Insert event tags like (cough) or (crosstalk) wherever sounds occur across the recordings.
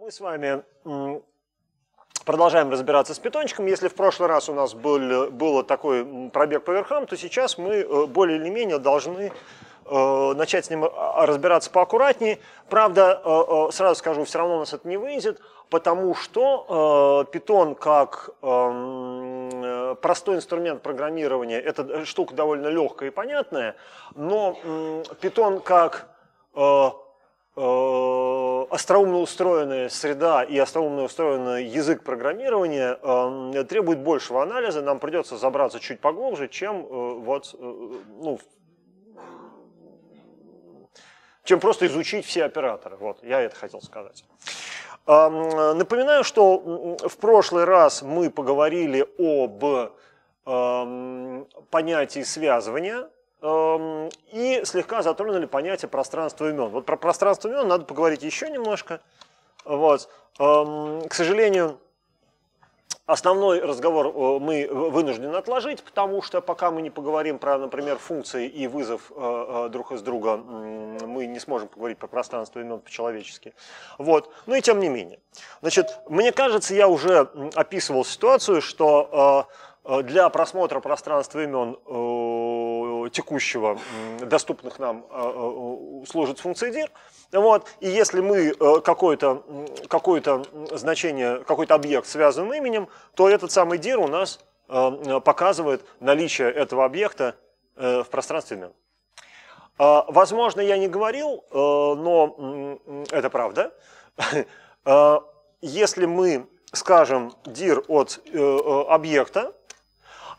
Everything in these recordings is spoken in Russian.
Мы с вами продолжаем разбираться с питончиком. Если в прошлый раз у нас был, был такой пробег по верхам, то сейчас мы э, более или менее должны э, начать с ним а, а, разбираться поаккуратнее. Правда, э, сразу скажу, все равно у нас это не выйдет, потому что питон как эм, простой инструмент программирования, эта штука довольно легкая и понятная, но питон как Э, остроумно устроенная среда и остроумно устроенный язык программирования э, требует большего анализа, нам придется забраться чуть поглубже, чем э, вот, ну, чем просто изучить все операторы. Вот, я это хотел сказать. Эм, напоминаю, что в прошлый раз мы поговорили об эм, понятии связывания, Эм, и слегка затронули понятие пространства имен. Вот про пространство имен надо поговорить еще немножко. Вот. Эм, к сожалению, основной разговор э, мы вынуждены отложить, потому что пока мы не поговорим про, например, функции и вызов э, э, друг из друга, мы не сможем поговорить про пространство имен по-человечески. Вот. Ну и тем не менее. Значит, мне кажется, я уже описывал ситуацию, что для просмотра пространства имен текущего доступных нам а, а, сложить функции dir. Вот. И если мы э, какое-то какое значение, какой-то объект связываем именем, то этот самый dir у нас э, э, показывает наличие этого объекта в пространстве имен. А, возможно, я не говорил, но это правда. (laughs) Если мы скажем dir от объекта,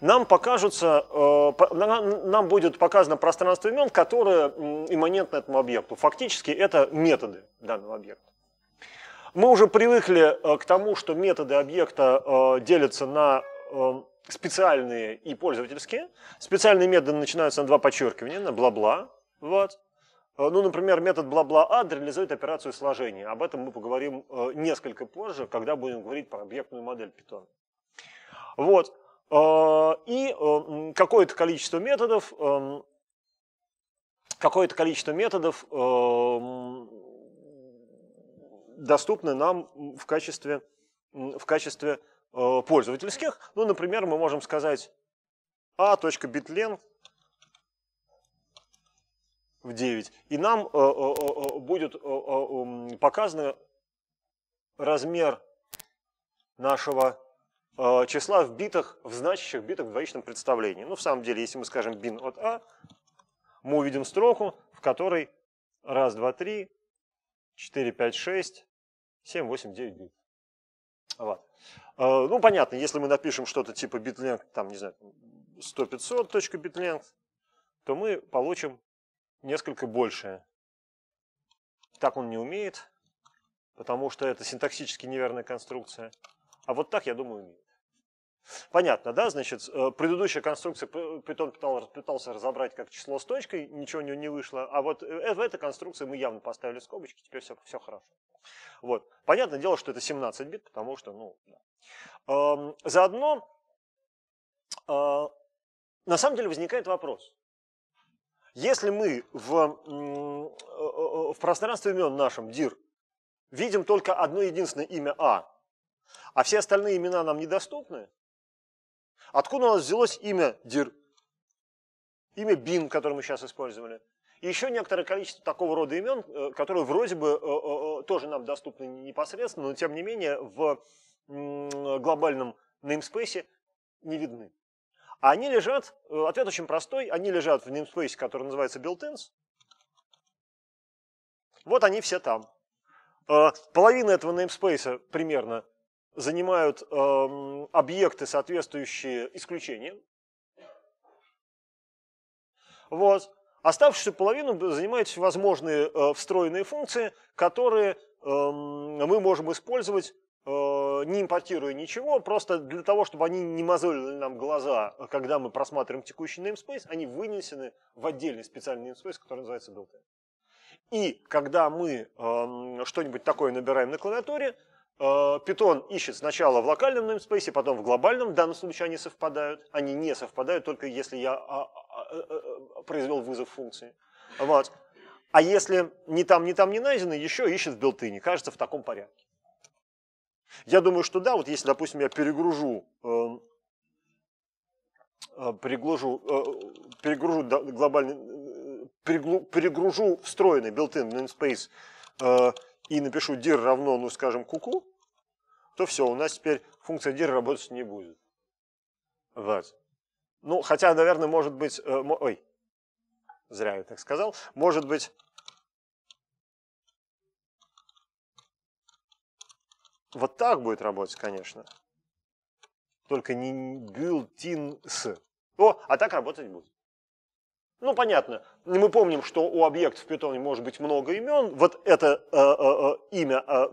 нам покажутся, э, нам будет показано пространство имен, которое имманентно этому объекту. Фактически это методы данного объекта. Мы уже привыкли э, к тому, что методы объекта э, делятся на специальные и пользовательские. Специальные методы начинаются на два подчеркивания, на бла-бла. Вот. Ну, например, метод бла-бла-ад реализует операцию сложения. Об этом мы поговорим несколько позже, когда будем говорить про объектную модель Python. Вот. Э, и эм, какое-то количество методов, эм, какое-то количество методов эм, доступны нам в качестве, в качестве э, пользовательских. Ну, например, мы можем сказать a.bitlen в 9, и нам э, будет показан размер нашего Э, числа в битах, в значащих битах в двоичном представлении. Ну, в самом деле, если мы скажем bin от a, а», мы увидим строку, в которой 1, 2, 3, 4, 5, 6, 7, 8, 9 бит. Вот. Э, ну, понятно, если мы напишем что-то типа bitlength, там, не знаю, 100-500.bitlength, то мы получим несколько большее. Так он не умеет, потому что это синтаксически неверная конструкция. А вот так, я думаю, умеет. Понятно, да? Значит, э, предыдущая конструкция Python пытался разобрать как число с точкой, ничего у него не вышло, а вот э, э, в этой конструкции мы явно поставили скобочки, теперь все, все хорошо. Вот. Понятное дело, что это 17 бит, потому что, ну, да. Эм, заодно, на самом деле возникает вопрос. Если мы в, в пространстве имен нашем dir видим только одно единственное имя А, а все остальные имена нам недоступны, Откуда у нас взялось имя Дир? Имя Бин, которое мы сейчас использовали. И еще некоторое количество такого рода имен, э, которые вроде бы э, э, тоже нам доступны непосредственно, но тем не менее в глобальном namespace не видны. А они лежат, ответ очень простой, они лежат в namespace, который называется built-ins. Вот они все там. Половина этого namespace примерно занимают э, объекты, соответствующие исключениям. Вот. Оставшуюся половину занимают возможные э, встроенные функции, которые э, мы можем использовать, э, не импортируя ничего, просто для того, чтобы они не мозолили нам глаза, когда мы просматриваем текущий namespace, они вынесены в отдельный специальный namespace, который называется built-in. И когда мы э, что-нибудь такое набираем на клавиатуре, Питон э, ищет сначала в локальном namespace, потом в глобальном, в данном случае они совпадают. Они не совпадают, только если я а, а, а, произвел вызов функции. Вот. А если ни там, ни там не найдено, еще ищет в билтыне. Кажется, в таком порядке. Я думаю, что да, вот если, допустим, я перегружу, эм, э, э, перегружу, э, перегружу глобальный, перегру, перегружу встроенный built namespace э, и напишу dir равно, ну скажем, куку, то все, у нас теперь функция dir работать не будет. Вот. Ну, хотя, наверное, может быть... Э, ой, зря я так сказал. Может быть... Вот так будет работать, конечно. Только не built-in с. О, а так работать будет. Ну, понятно, мы помним, что у объектов в питоне может быть много имен. Вот это э, э, э имя э,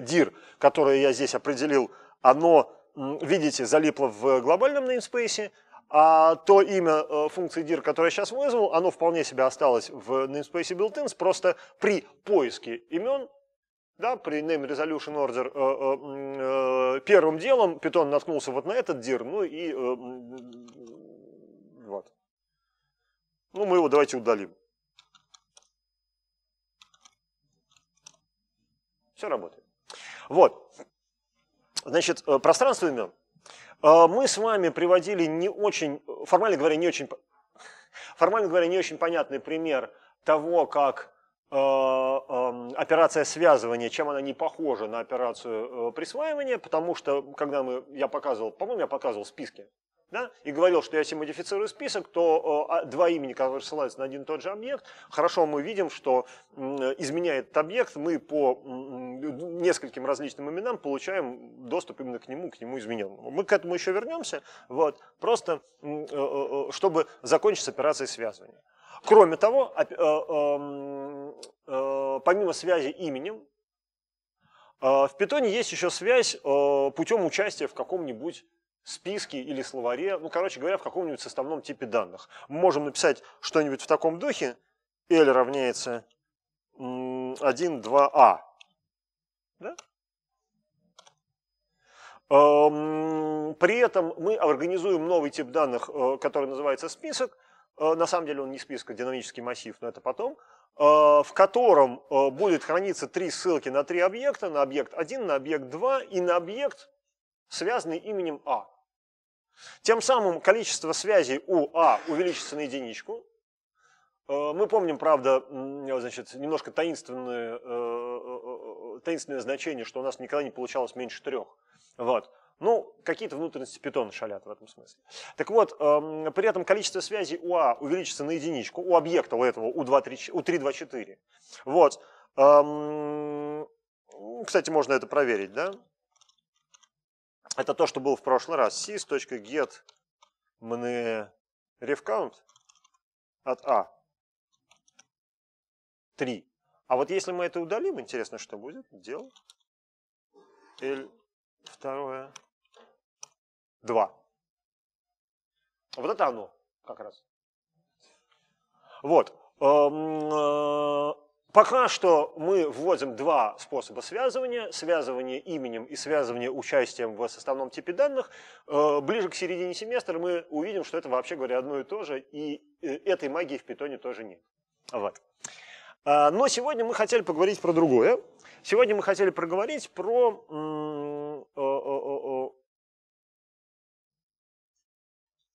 dir, которое я здесь определил, оно, видите, залипло в глобальном namespace, а то имя э, функции dir, которое я сейчас вызвал, оно вполне себе осталось в namespace built-ins, просто при поиске имен да, при name resolution order э, э, э, первым делом Python наткнулся вот на этот dir, ну и э, вот. Ну, мы его давайте удалим. Все работает. Вот. Значит, э, пространство имен. Э, мы с вами приводили не очень, формально говоря, не очень, формально говоря, не очень понятный пример того, как э, эм, операция связывания, чем она не похожа на операцию присваивания, потому что, когда мы, я показывал, по-моему, я показывал списки да, и говорил, что если модифицирую список, то э, а, два имени, которые ссылаются на один и тот же объект, хорошо мы видим, что э, изменяя этот объект, мы по э, нескольким различным именам получаем доступ именно к нему, к нему измененному. Мы к этому еще вернемся, вот, просто э, э, э, чтобы закончить с операцией связывания. Кроме того, э, эм, помимо связи именем, в питоне есть еще связь путем участия в каком-нибудь списке или словаре, ну, короче говоря, в каком-нибудь составном типе данных. Мы можем написать что-нибудь в таком духе, L равняется 1, 2a. А. Да? Эм, при этом мы организуем новый тип данных, э, который называется список. Э, на самом деле он не список, а динамический массив, но это потом. Э, в котором будет храниться три ссылки на три объекта, на объект 1, на объект 2 и на объект, связанный именем А. Тем самым количество связей у А увеличится на единичку. Э, мы помним, правда, значит, немножко таинственное, э, э, таинственное значение, что у нас никогда не получалось меньше трех. Вот. Ну, какие-то внутренности питона шалят в этом смысле. Так вот, эм, при этом количество связей у А увеличится на единичку, у объекта у этого, у, 2, 3, у 3, 2, 4. Вот. Эм, кстати, можно это проверить, да? Это то, что было в прошлый раз. sys.get мне refcount от a а 3. А вот если мы это удалим, интересно, что будет? Дел L второе 2. Вот это оно как раз. Вот. Эм, э, Пока что мы вводим два способа связывания. Связывание именем и связывание участием в составном типе данных. Э, ближе к середине семестра мы увидим, что это вообще говоря одно и то же, и э, этой магии в питоне тоже нет. Вот. А, но сегодня мы хотели поговорить про другое. Сегодня мы хотели проговорить про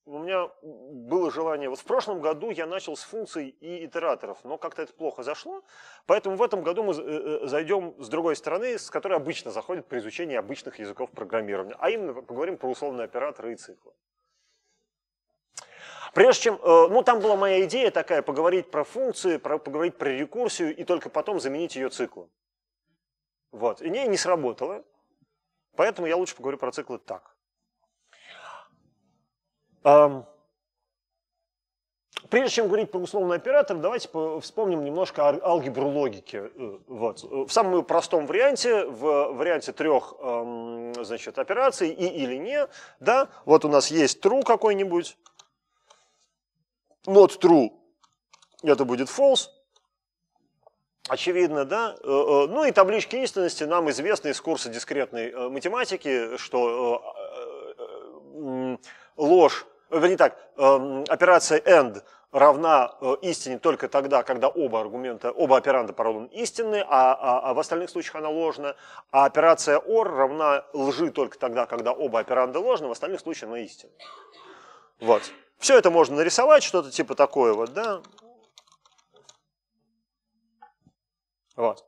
у меня было желание. Вот в прошлом году я начал с функций и итераторов, но как-то это плохо зашло. Поэтому в этом году мы э, э, зайдем с другой стороны, с которой обычно заходит при изучении обычных языков программирования. А именно поговорим про условные операторы и циклы. Прежде чем, э, ну там была моя идея такая, поговорить про функции, про, поговорить про рекурсию и только потом заменить ее циклом. Вот. И не, не сработало, поэтому я лучше поговорю про циклы так. Прежде чем говорить про условный оператор, давайте вспомним немножко алгебру логики. Э, вот. Э, в самом простом варианте, в варианте трех значит, операций и или не, да, вот у нас есть true какой-нибудь, not true, это будет false, Очевидно, да. Э, ну и таблички истинности нам известны из курса дискретной математики, что ложь, э, вернее так, эм, операция AND равна э, истине только тогда, когда оба аргумента, оба операнда, пардон, истинны, а, а, а в остальных случаях она ложна. А операция OR равна лжи только тогда, когда оба операнда ложны, в остальных случаях она истинна. Вот. Все это можно нарисовать, что-то типа такое вот, да. Вот.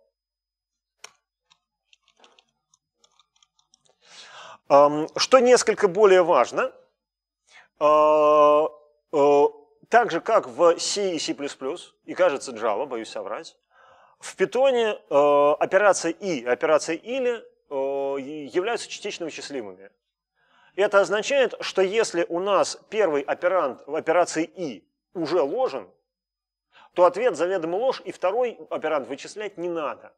Эм, что несколько более важно, а, а, так же, как в C и C++, и кажется Java, боюсь соврать, в Python а, операция и, операция или являются частично вычислимыми. Это означает, что если у нас первый оперант в операции и уже ложен, то ответ заведомо ложь, и второй оперант вычислять не надо.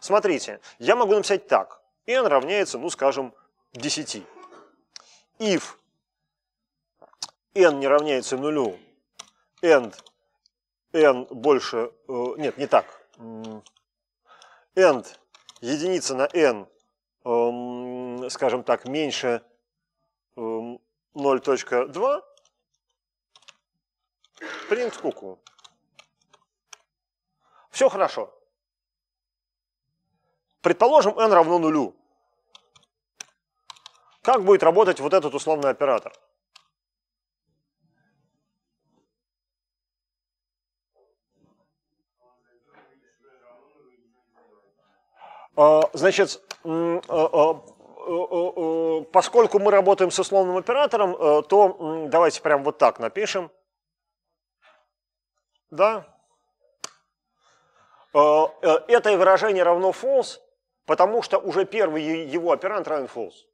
Смотрите, я могу написать так. n равняется, ну скажем, 10 if n не равняется нулю, and n больше, э, нет, не так, and единица на n, эм, скажем так, меньше 0.2, эм, print куку. Все хорошо. Предположим, n равно нулю. Как будет работать вот этот условный оператор? А, значит, э, э, э, поскольку мы работаем с условным оператором, то давайте прям вот так напишем. Да? Это выражение равно false, потому что уже первый его оперант равен false.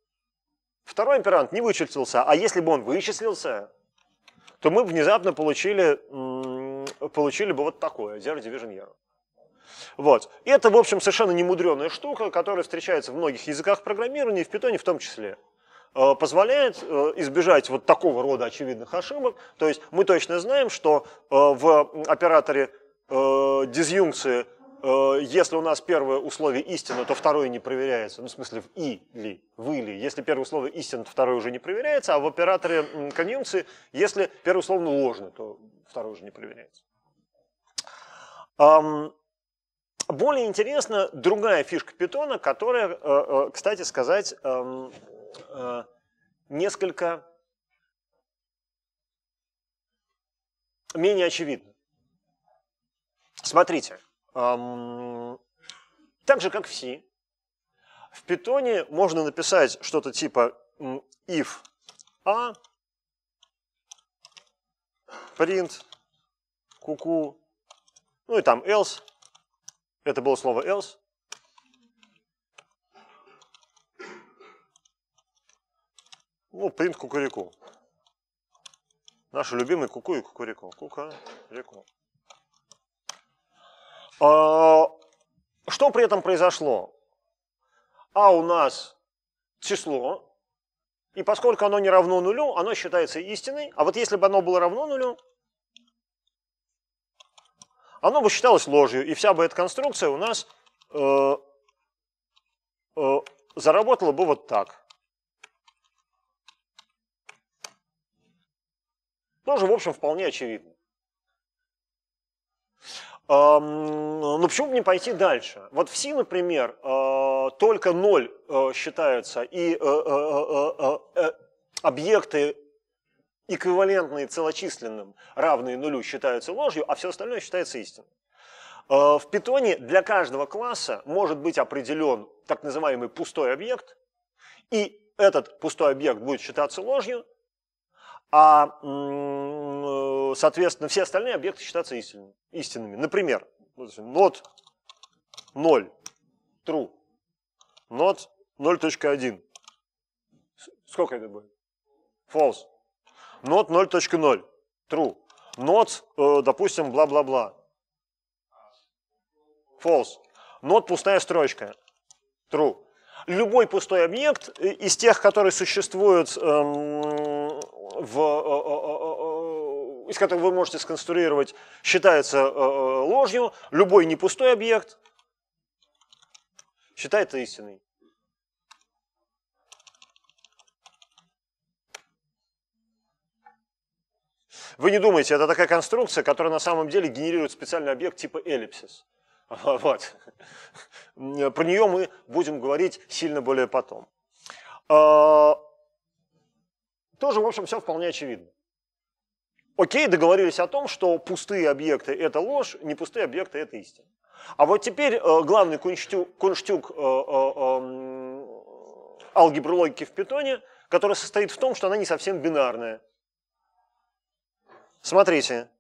Второй имперант не вычислился, а если бы он вычислился, то мы внезапно получили, получили бы вот такое, Zero Division Year. Вот. Это, в общем, совершенно немудреная штука, которая встречается в многих языках программирования, в питоне в том числе. Э, позволяет э, избежать вот такого рода очевидных ошибок. То есть мы точно знаем, что э, в операторе дизъюнкции Э, если у нас первое условие истина, то второе не проверяется. Ну, в смысле, в и ли, вы или. Если первое условие истина, то второе уже не проверяется, а в операторе конъюнкции, если первое условие ложно, то второе уже не проверяется. Более интересна другая фишка питона, которая, э, э, кстати сказать, несколько менее очевидна. Смотрите. Эм, так же, как в C. В питоне можно написать что-то типа if a, а, print, куку, -ку, ну и там else. Это было слово else. Ну, print кукурику. Наши любимые куку и кукурику. Кука, Кукарику. А, что при этом произошло? А у нас число, и поскольку оно не равно нулю, оно считается истиной. А вот если бы оно было равно нулю, оно бы считалось ложью, и вся бы эта конструкция у нас э, э, заработала бы вот так. Тоже, в общем, вполне очевидно. Ну почему бы не пойти дальше? Вот в Си, например, э, только ноль э, считаются, и э, объекты эквивалентные целочисленным, равные нулю, считаются ложью, а все остальное считается истиной. В питоне для каждого класса может быть определен так называемый пустой объект, и этот пустой объект будет считаться ложью, а соответственно, все остальные объекты считаются истинными. Например, not 0 true, not 0.1. Сколько это будет? False. Not 0.0 true, not, э, допустим, бла-бла-бла. False. Not пустая строчка. True. Любой пустой объект э, из тех, которые существуют эм, в, э, из которых вы можете сконструировать, считается э, э, ложью. Любой не пустой объект считается истиной. Вы не думаете, это такая конструкция, которая на самом деле генерирует специальный объект типа эллипсис. (laughs) Вот. Про нее мы будем говорить сильно более потом. А, тоже, в общем, все вполне очевидно. Окей, договорились о том, что пустые объекты – это ложь, не пустые объекты – это истина. А вот теперь э, главный кунштюк, кунштюк э, э, эм, алгебры логики в питоне, который состоит в том, что она не совсем бинарная. Смотрите.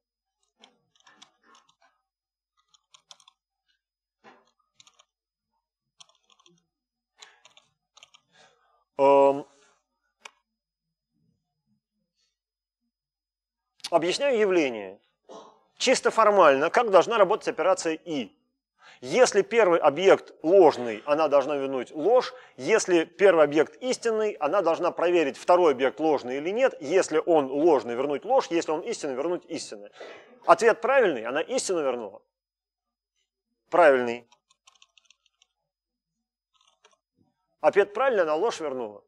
Um, Объясняю явление. Чисто формально, как должна работать операция «и». Если первый объект ложный, она должна вернуть ложь. Если первый объект истинный, она должна проверить, второй объект ложный или нет. Если он ложный, вернуть ложь. Если он истинный, вернуть истинный. Ответ правильный, она истину вернула. Правильный. Ответ правильный, она ложь вернула.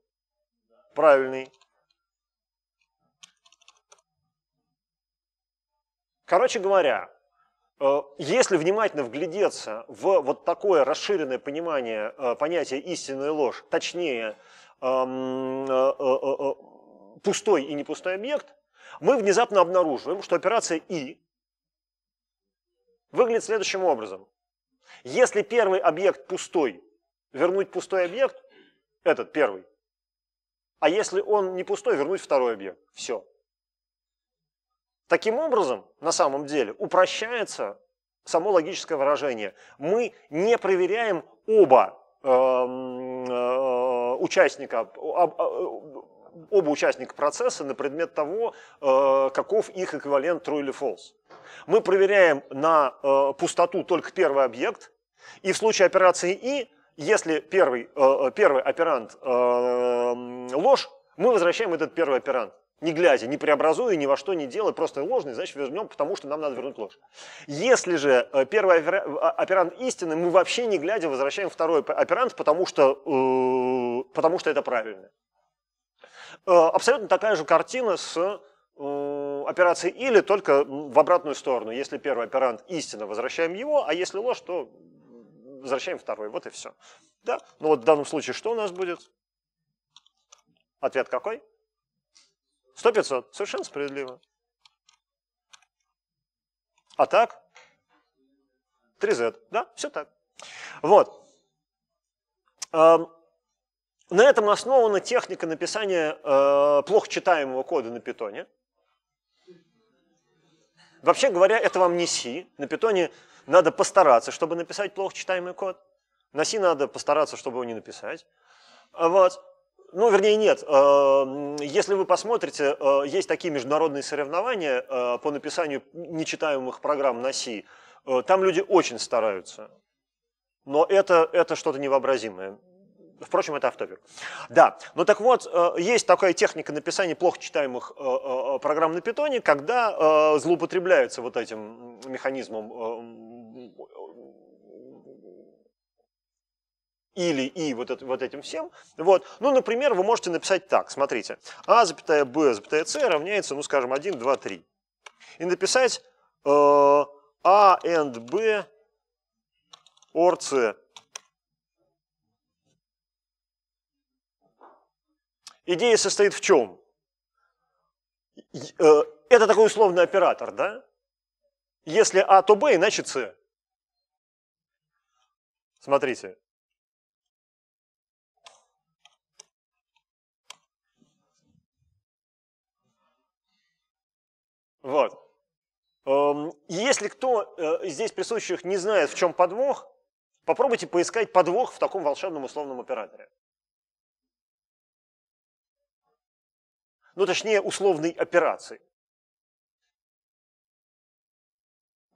Правильный. Короче говоря, э, если внимательно вглядеться в вот такое расширенное понимание э, понятия истинная ложь, точнее, эм, э, пустой и не пустой объект, мы внезапно обнаруживаем, что операция «и» выглядит следующим образом. Если первый объект пустой, вернуть пустой объект, этот первый, а если он не пустой, вернуть второй объект. Все. Таким образом, на самом деле, упрощается само логическое выражение. Мы не проверяем оба эм, э, участника, оба участника процесса на предмет того, э, каков их эквивалент true или false. Мы проверяем на э, пустоту только первый объект, и в случае операции «и», если первый, первый оперант эм, ложь, мы возвращаем этот первый оперант не глядя, не преобразуя, ни во что не делая, просто ложный, значит вернем, потому что нам надо вернуть ложь. Если же э, первый а, оперант истины, мы вообще не глядя возвращаем второй оперант, потому что, э, потому что это правильно. Э, абсолютно такая же картина с э, операцией или только в обратную сторону. Если первый оперант истина, возвращаем его, а если ложь, то возвращаем второй. Вот и все. Да? Ну вот в данном случае что у нас будет? Ответ какой? Сто пятьсот. Совершенно справедливо. А так? 3Z. Да, все так. Вот. Эм, на этом основана техника написания э, плохо читаемого кода на питоне. Вообще говоря, это вам не C. На питоне надо постараться, чтобы написать плохо читаемый код. На C надо постараться, чтобы его не написать. Вот. Ну, вернее, нет. Эм, если вы посмотрите, э, есть такие международные соревнования э, по написанию нечитаемых программ на Си. Э, там люди очень стараются. Но это, это что-то невообразимое. Впрочем, это автопик. Да, ну так вот, есть такая техника написания плохо читаемых программ на питоне, когда злоупотребляются вот этим механизмом или и вот, это, вот этим всем. Вот. Ну, например, вы можете написать так, смотрите, а, запятая, б, запятая, с равняется, ну, скажем, 1, 2, 3. И написать э, а and b or c. Идея состоит в чем? Э, это такой условный оператор, да? Если А, то Б, иначе С. Смотрите, Вот. Эм, если кто э, здесь присутствующих не знает, в чем подвох, попробуйте поискать подвох в таком волшебном условном операторе. Ну, точнее, условной операции.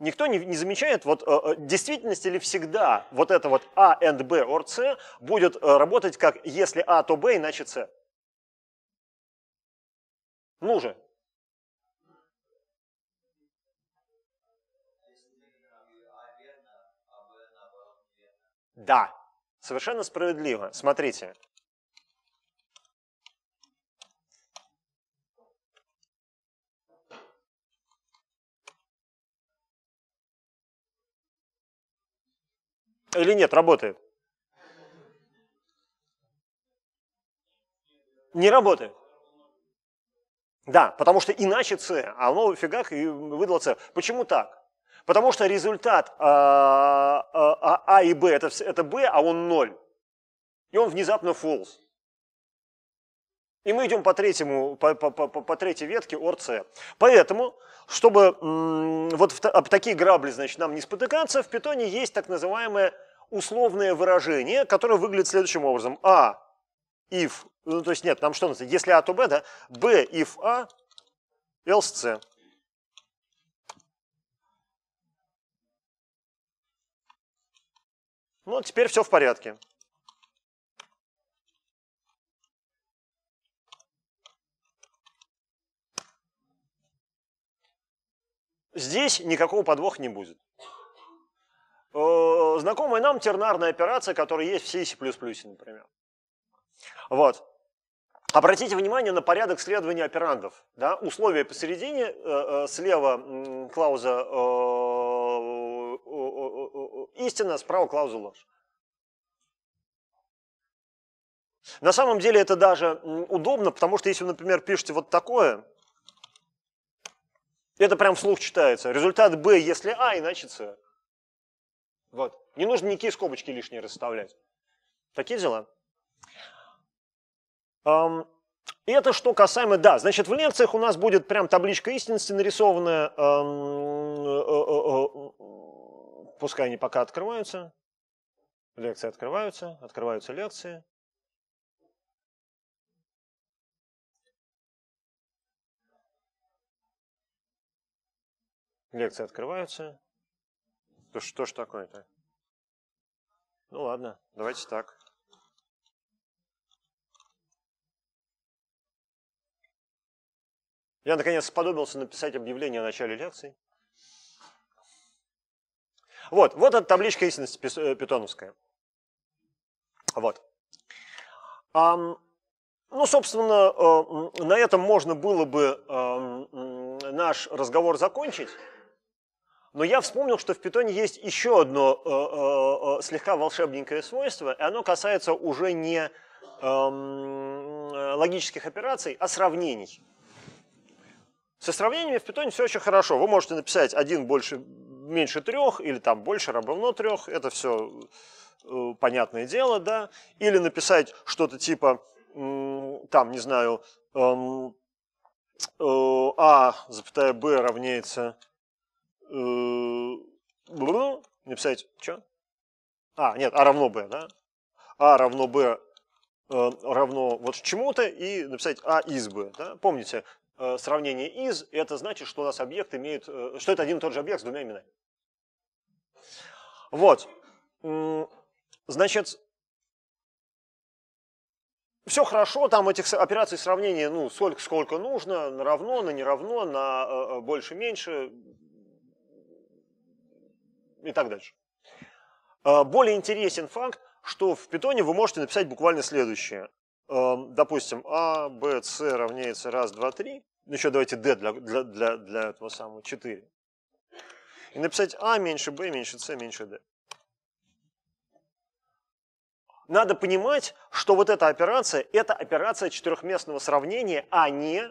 Никто не, не замечает, вот э, э действительности ли всегда вот это вот А и Б or С будет э, работать как если А, то Б, иначе С. Ну же, Да, совершенно справедливо. Смотрите. Или нет, работает? Не работает. Да, потому что иначе С, а оно фигак и выдало С. Почему так? Потому что результат А, а, а, а и Б это, это Б, а он 0. И он внезапно false. И мы идем по, третьему, по, по, по, по третьей ветке ОРЦ. Поэтому, чтобы м, вот в, об такие грабли значит, нам не спотыкаться, в питоне есть так называемое условное выражение, которое выглядит следующим образом. А if, ну то есть нет, нам что нужно? Если А, то Б, да? Б if А, else C. Ну, а теперь все в порядке. Здесь никакого подвоха не будет. Э, знакомая нам тернарная операция, которая есть в C++, например. Вот. Обратите внимание на порядок следования операндов. Да? Условия посередине, э, э, слева клауза Истина, справа клауза ложь. На самом деле это даже удобно, потому что если вы, например, пишете вот такое, это прям вслух читается. Результат б если А, иначе С. Вот. Не нужно никакие скобочки лишние расставлять. Такие дела. И это что касаемо, да, значит, в лекциях у нас будет прям табличка истинности нарисованная, э, э, э, пускай они пока открываются. Лекции открываются, открываются лекции. Лекции открываются. То что ж такое-то? Ну ладно, давайте так. Я наконец сподобился написать объявление о начале лекции. Вот, вот эта табличка истинности э, питоновская. Вот. Ну, собственно, э, на этом можно было бы наш разговор закончить. Но я вспомнил, что в питоне есть еще одно э, слегка волшебненькое свойство, и оно касается уже не логических операций, а сравнений. Со сравнениями в питоне все очень хорошо. Вы можете написать один больше меньше трех или там больше равно трех, это все э, понятное дело, да, или написать что-то типа, э, там, не знаю, эм, э, а, запятая, б равняется, э, написать, что? А, нет, а равно б да, а равно b э, равно вот чему-то и написать а из б да, помните, э, сравнение из, это значит, что у нас объект имеет, что это один и тот же объект с двумя именами. Вот. Значит, все хорошо, там этих операций сравнения, ну, сколько, сколько нужно, на равно, на неравно, на э, э, больше, меньше и так дальше. А, более интересен факт, что в питоне вы можете написать буквально следующее. Эм, допустим, а, b, c равняется 1, 2, 3. Еще давайте d для, для, для, для этого самого 4 и написать А меньше Б меньше С меньше Д. Надо понимать, что вот эта операция – это операция четырехместного сравнения, а не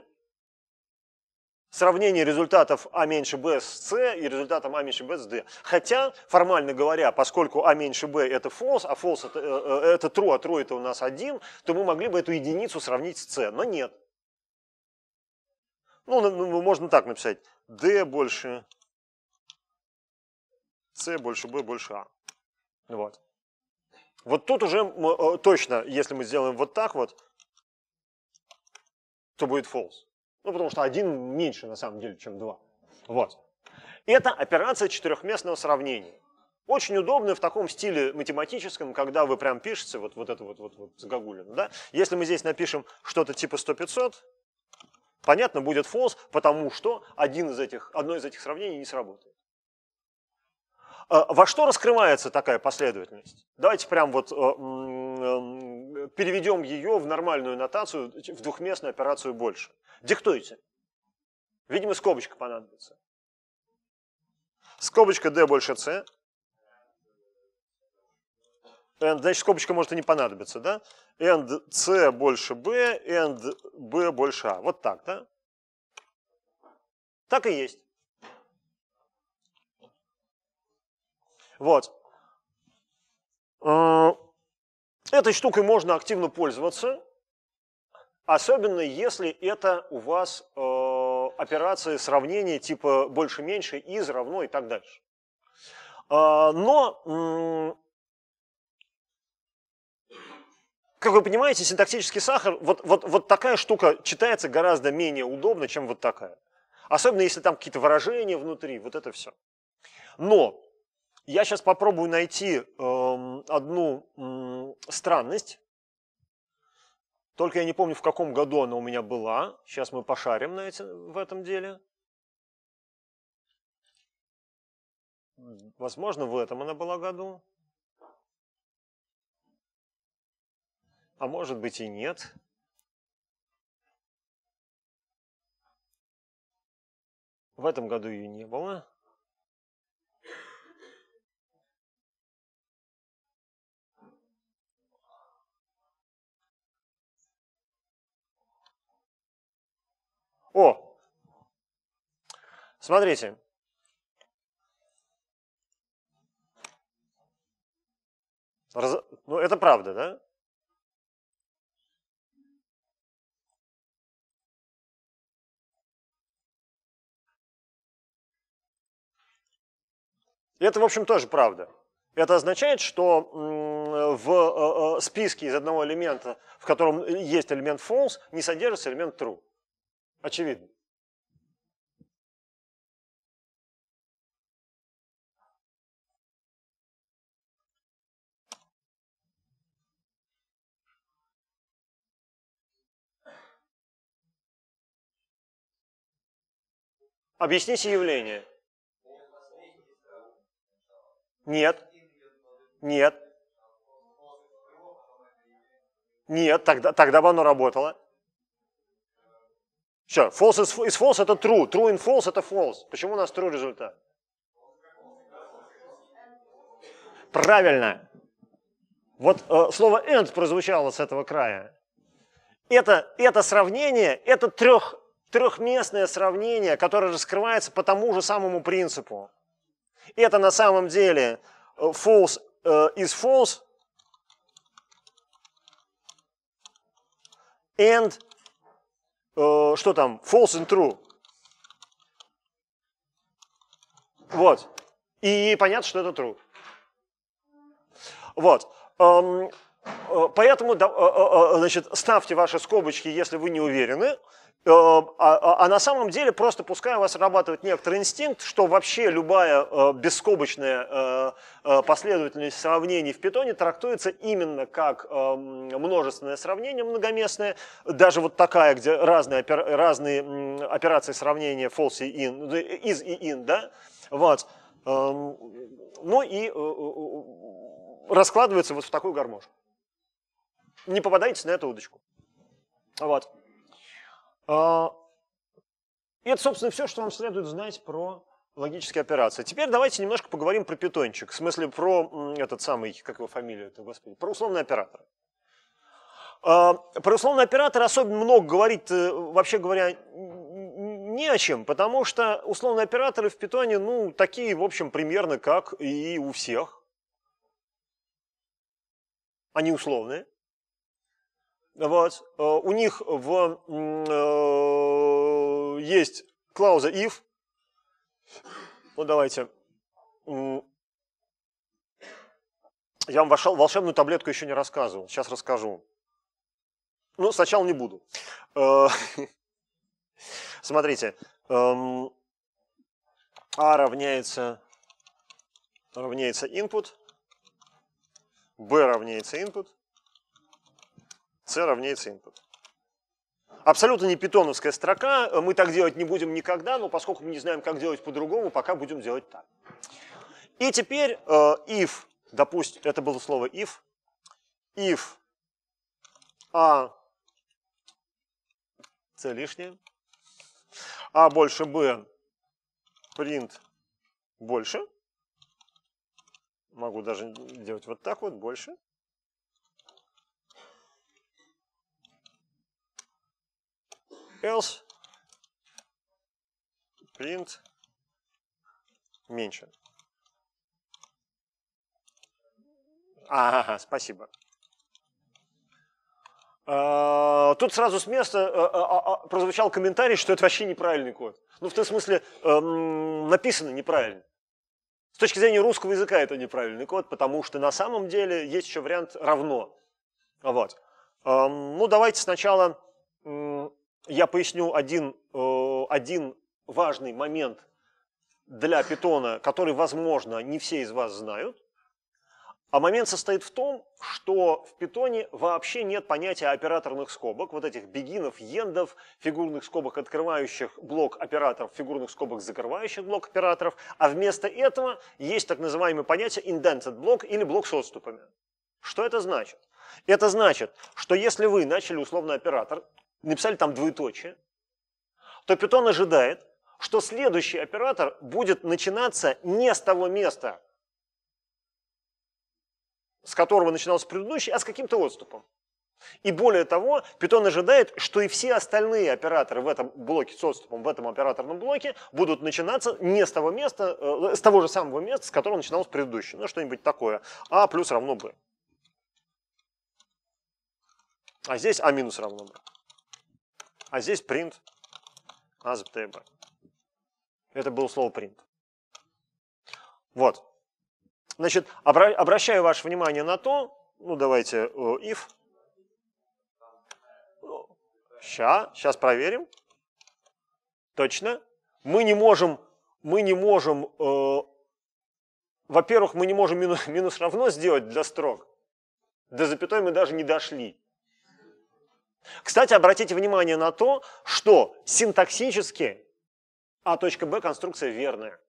сравнение результатов А меньше Б с С и результатом А меньше Б с Д. Хотя, формально говоря, поскольку А меньше Б это false, а false это, э, э, э, это true, а true это у нас один, то мы могли бы эту единицу сравнить с С, но нет. Ну, ну, ну можно так написать. D больше с больше Б больше А. Вот. Вот тут уже э, точно, если мы сделаем вот так вот, то будет false. Ну, потому что один меньше на самом деле, чем два. Вот. Это операция четырехместного сравнения. Очень удобно в таком стиле математическом, когда вы прям пишете вот, вот это вот, вот, вот с Да? Если мы здесь напишем что-то типа 100-500, понятно, будет false, потому что один из этих, одно из этих сравнений не сработает. А, во что раскрывается такая последовательность? Давайте прям вот э, э, переведем ее в нормальную нотацию, в двухместную операцию больше. Диктуйте. Видимо, скобочка понадобится. Скобочка D больше C. And, значит, скобочка может и не понадобиться, да? And C больше B, and B больше A. Вот так, да? Так и есть. Вот. Э, этой штукой можно активно пользоваться, особенно если это у вас э, операции сравнения типа больше-меньше, из, равно и так дальше. Э, но, как вы понимаете, синтаксический сахар, вот, вот, вот такая штука читается гораздо менее удобно, чем вот такая. Особенно если там какие-то выражения внутри, вот это все. Но я сейчас попробую найти э, одну э, странность. Только я не помню, в каком году она у меня была. Сейчас мы пошарим на эти, в этом деле. Возможно, в этом она была году. А может быть и нет. В этом году ее не было. О, смотрите. Раз... Ну, это правда, да? И это, в общем, тоже правда. Это означает, что в э, э, списке из одного элемента, в котором есть элемент false, не содержится элемент true. Очевидно. Объясните явление. Нет. Нет. Нет, тогда, тогда бы оно работало. Все, false is, is false это true, true in false это false. Почему у нас true результат? Правильно. Вот э, слово end прозвучало с этого края. Это, это сравнение, это трех, трехместное сравнение, которое раскрывается по тому же самому принципу. Это на самом деле э, false э, is false and Э, что там, false and true. Вот. И понятно, что это true. Вот. Эм, э, поэтому, э, значит, ставьте ваши скобочки, если вы не уверены. Э, а, а, а, на самом деле просто пускай у вас срабатывает некоторый инстинкт, что вообще любая э, бескобочная э, э последовательность сравнений в питоне трактуется именно как эм, множественное сравнение многоместное, даже вот такая, где разные, разные операции сравнения false и in, из и in, да, вот, эм, ну и э, раскладывается вот в такую гармошку. Не попадайте на эту удочку. Вот. А, и это, собственно, все, что вам следует знать про логические операции. Теперь давайте немножко поговорим про питончик, в смысле про этот самый, как его фамилия, это, господи, про условный оператор. А, про условный оператор особенно много говорит, э, вообще говоря, не о чем, потому что условные операторы в питоне, ну, такие, в общем, примерно как и у всех. Они условные. Вот. Э, у них в, э, есть клауза if. Ну, давайте. Я вам волшебную таблетку еще не рассказывал. Сейчас расскажу. Ну, сначала не буду. Э, (laughs) смотрите. Эм, а равняется, равняется input. B равняется input c равняется input. Абсолютно не питоновская строка, мы так делать не будем никогда, но поскольку мы не знаем, как делать по-другому, пока будем делать так. И теперь э, if, допустим, это было слово if, if a, а c лишнее, а больше b, print больше, могу даже делать вот так вот, больше, else print меньше. Ага, спасибо. А, тут сразу с места а, а, прозвучал комментарий, что это вообще неправильный код. Ну, в том смысле, эм, написано неправильно. С точки зрения русского языка это неправильный код, потому что на самом деле есть еще вариант равно. Вот. Эм, ну, давайте сначала я поясню один, э, один важный момент для питона, который, возможно, не все из вас знают. А момент состоит в том, что в питоне вообще нет понятия операторных скобок, вот этих бегинов, ендов, фигурных скобок, открывающих блок операторов, фигурных скобок, закрывающих блок операторов, а вместо этого есть так называемое понятие indented блок или блок с отступами. Что это значит? Это значит, что если вы начали условный оператор, написали там двоеточие, то Питон ожидает, что следующий оператор будет начинаться не с того места, с которого начинался предыдущий, а с каким-то отступом. И более того, Питон ожидает, что и все остальные операторы в этом блоке с отступом, в этом операторном блоке будут начинаться не с того места, э, с того же самого места, с которого начинался предыдущий. Ну, что-нибудь такое. А плюс равно b. А здесь а минус равно b. А здесь print ASPTB. Это было слово print. Вот. Значит, обращаю ваше внимание на то, ну давайте э, if. Ща, сейчас проверим. Точно. Мы не можем, мы не можем, э, во-первых, мы не можем минус, (laughs) минус равно сделать для строк. До запятой мы даже не дошли. Кстати, обратите внимание на то, что синтаксически А точка Б конструкция верная.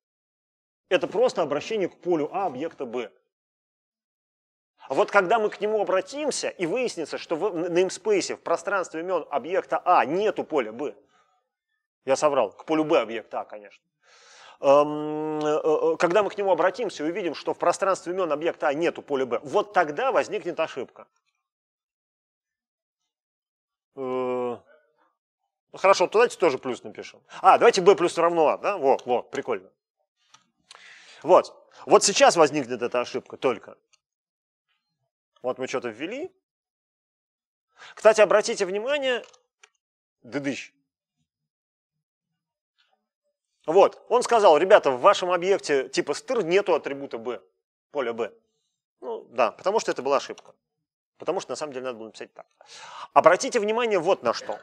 Это просто обращение к полю А объекта Б. Вот когда мы к нему обратимся и выяснится, что в namespace, в пространстве имен объекта А нету поля Б, я соврал, к полю Б объекта А, конечно. Эм, э, э, когда мы к нему обратимся и увидим, что в пространстве имен объекта А нету поля Б, вот тогда возникнет ошибка. Э, ну, хорошо, то давайте тоже плюс напишем. А, давайте b плюс равно a, а, да? Во, во, прикольно. Вот. Вот сейчас возникнет эта ошибка только. Вот мы что-то ввели. Кстати, обратите внимание, дыдыщ. Вот, он сказал, ребята, в вашем объекте типа стыр нету атрибута b, поля b. Ну да, потому что это была ошибка. Потому что на самом деле надо было написать так. Обратите внимание вот на что.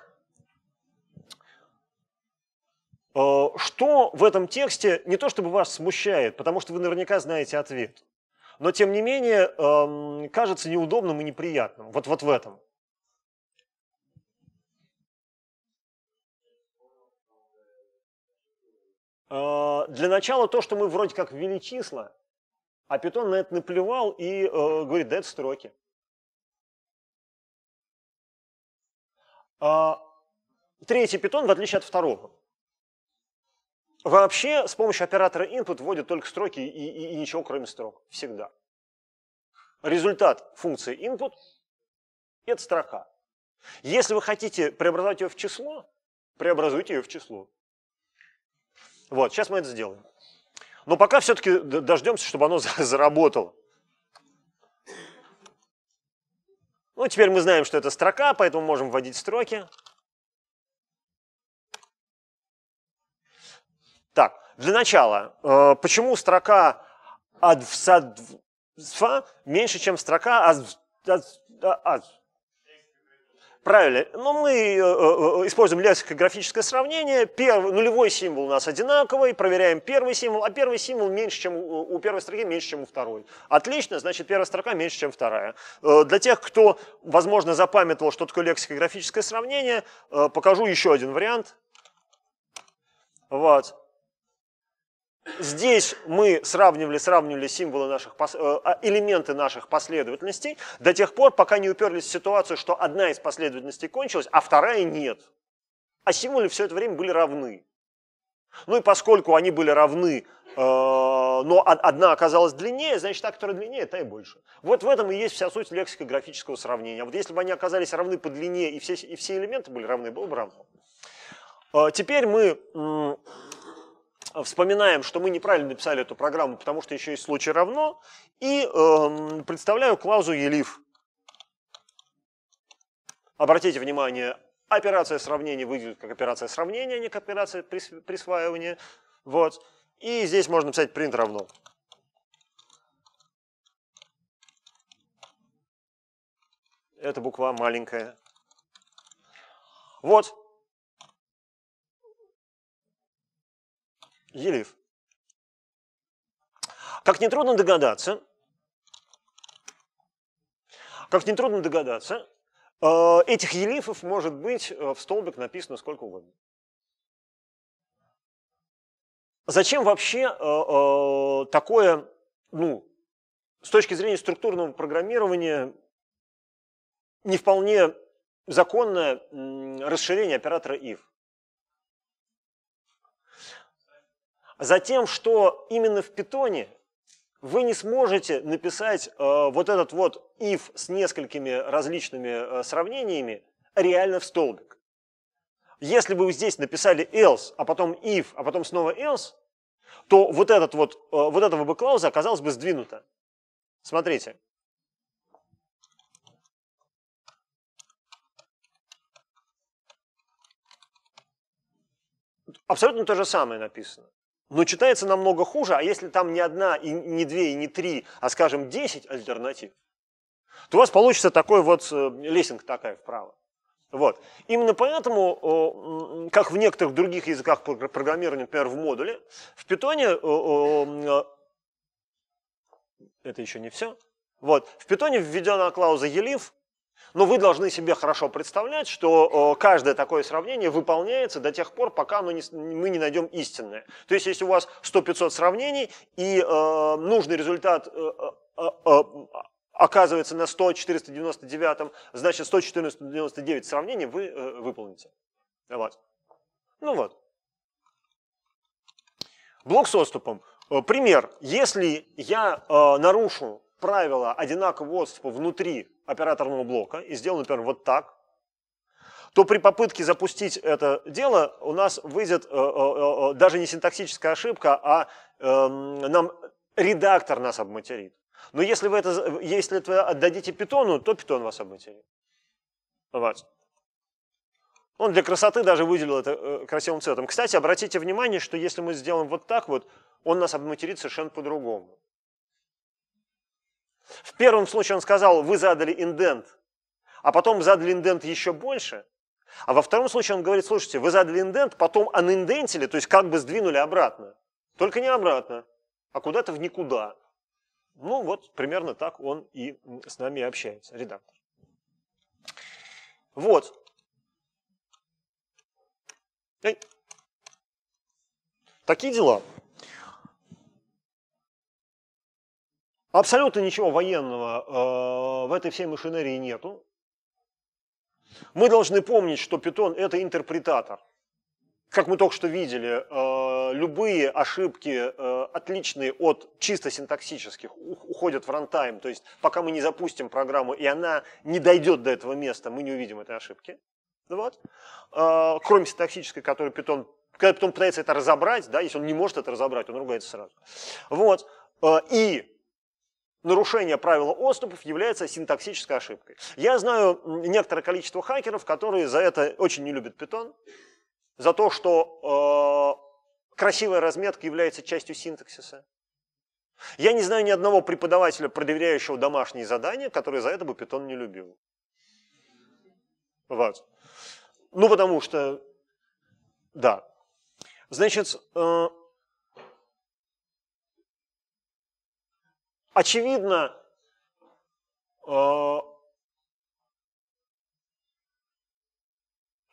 Э, что в этом тексте не то чтобы вас смущает, потому что вы наверняка знаете ответ, но тем не менее эм, кажется неудобным и неприятным. Вот, вот в этом. Э, для начала то, что мы вроде как ввели числа, а Питон на это наплевал и э, говорит, да это строки. А, третий питон, в отличие от второго, вообще с помощью оператора input вводит только строки и, и, и ничего кроме строк. Всегда. Результат функции input – это строка. Если вы хотите преобразовать ее в число, преобразуйте ее в число. Вот, сейчас мы это сделаем. Но пока все-таки дождемся, чтобы оно (laughs) заработало. Ну, теперь мы знаем, что это строка, поэтому можем вводить строки. Так, для начала, э, почему строка адвсадва меньше, чем строка адв... А, Правильно. Но ну, мы э, э, э, используем лексикографическое сравнение. Первый, нулевой символ у нас одинаковый, проверяем первый символ, а первый символ меньше, чем у, первой строки меньше, чем у второй. Отлично, значит, первая строка меньше, чем вторая. Для тех, кто, возможно, запамятовал, что такое лексикографическое сравнение, покажу еще один вариант. Вот. Здесь мы сравнивали, сравнивали символы наших, э, а, элементы наших последовательностей до тех пор, пока не уперлись в ситуацию, что одна из последовательностей кончилась, а вторая нет. А символы все это время были равны. Ну и поскольку они были равны, э, но одна оказалась длиннее, значит, та, которая длиннее, та и больше. Вот в этом и есть вся суть лексикографического сравнения. вот если бы они оказались равны по длине и все, и все элементы были равны, было бы равно. Э, теперь мы Э, вспоминаем, что мы неправильно написали эту программу, потому что еще есть случай равно, и э, представляю клаузу ELIF. Обратите внимание, операция сравнения выглядит как операция сравнения, а не как операция присваивания. Вот. И здесь можно писать print равно. Это буква маленькая. Вот, Елеев. Как нетрудно догадаться, как нетрудно догадаться, э, этих елифов может быть э, в столбик написано сколько угодно. Зачем вообще э, такое, ну, с точки зрения структурного программирования, не вполне законное расширение оператора if? Затем, что именно в питоне вы не сможете написать э, вот этот вот if с несколькими различными э, сравнениями реально в столбик. Если бы вы здесь написали else, а потом if, а потом снова else, то вот, этот вот, э, вот этого бы клауза оказалось бы сдвинуто. Смотрите. Абсолютно то же самое написано но читается намного хуже, а если там не одна, и не две, и не три, а, скажем, десять альтернатив, то у вас получится такой вот э, лесенка такая вправо. Вот. Именно поэтому, как в некоторых других языках программирования, например, в модуле, в питоне э, это еще не все. Вот. В питоне введена клауза ELIF, но вы должны себе хорошо представлять, что каждое такое сравнение выполняется до тех пор, пока мы не найдем истинное. То есть, если у вас 100-500 сравнений и э, нужный результат э, э, оказывается на 100 499, значит 100-499 сравнений вы выполните. Вот. Ну вот. Блок с отступом. Пример. Если я э, нарушу правило, одинакового отступа внутри операторного блока и сделан, например, вот так, то при попытке запустить это дело у нас выйдет э, э, э, э даже не синтаксическая ошибка, а э, нам редактор нас обматерит. Но если вы это если вы отдадите питону, то питон вас обматерит. Вот. Он для красоты даже выделил это э, красивым цветом. Кстати, обратите внимание, что если мы сделаем вот так вот, он нас обматерит совершенно по-другому. В первом случае он сказал, вы задали индент, а потом задали индент еще больше. А во втором случае он говорит, слушайте, вы задали индент, потом аниндентили, то есть как бы сдвинули обратно. Только не обратно, а куда-то в никуда. Ну вот, примерно так он и с нами общается, редактор. Вот. Эй. Такие дела. Абсолютно ничего военного э, в этой всей машинерии нету. Мы должны помнить, что Python – это интерпретатор. Как мы только что видели, э, любые ошибки, э, отличные от чисто синтаксических, уходят в рантайм. То есть пока мы не запустим программу, и она не дойдет до этого места, мы не увидим этой ошибки. Ну вот. кроме синтаксической, которую Python когда потом пытается это разобрать, да, если он не может это разобрать, он ругается сразу. Вот. И нарушение правила отступов является синтаксической ошибкой. Я знаю некоторое количество хакеров, которые за это очень не любят Python, за то, что э, красивая разметка является частью синтаксиса. Я не знаю ни одного преподавателя, предъявляющего домашние задания, который за это бы Python не любил. Вот. Ну, потому что, да. Значит, э, очевидно, э,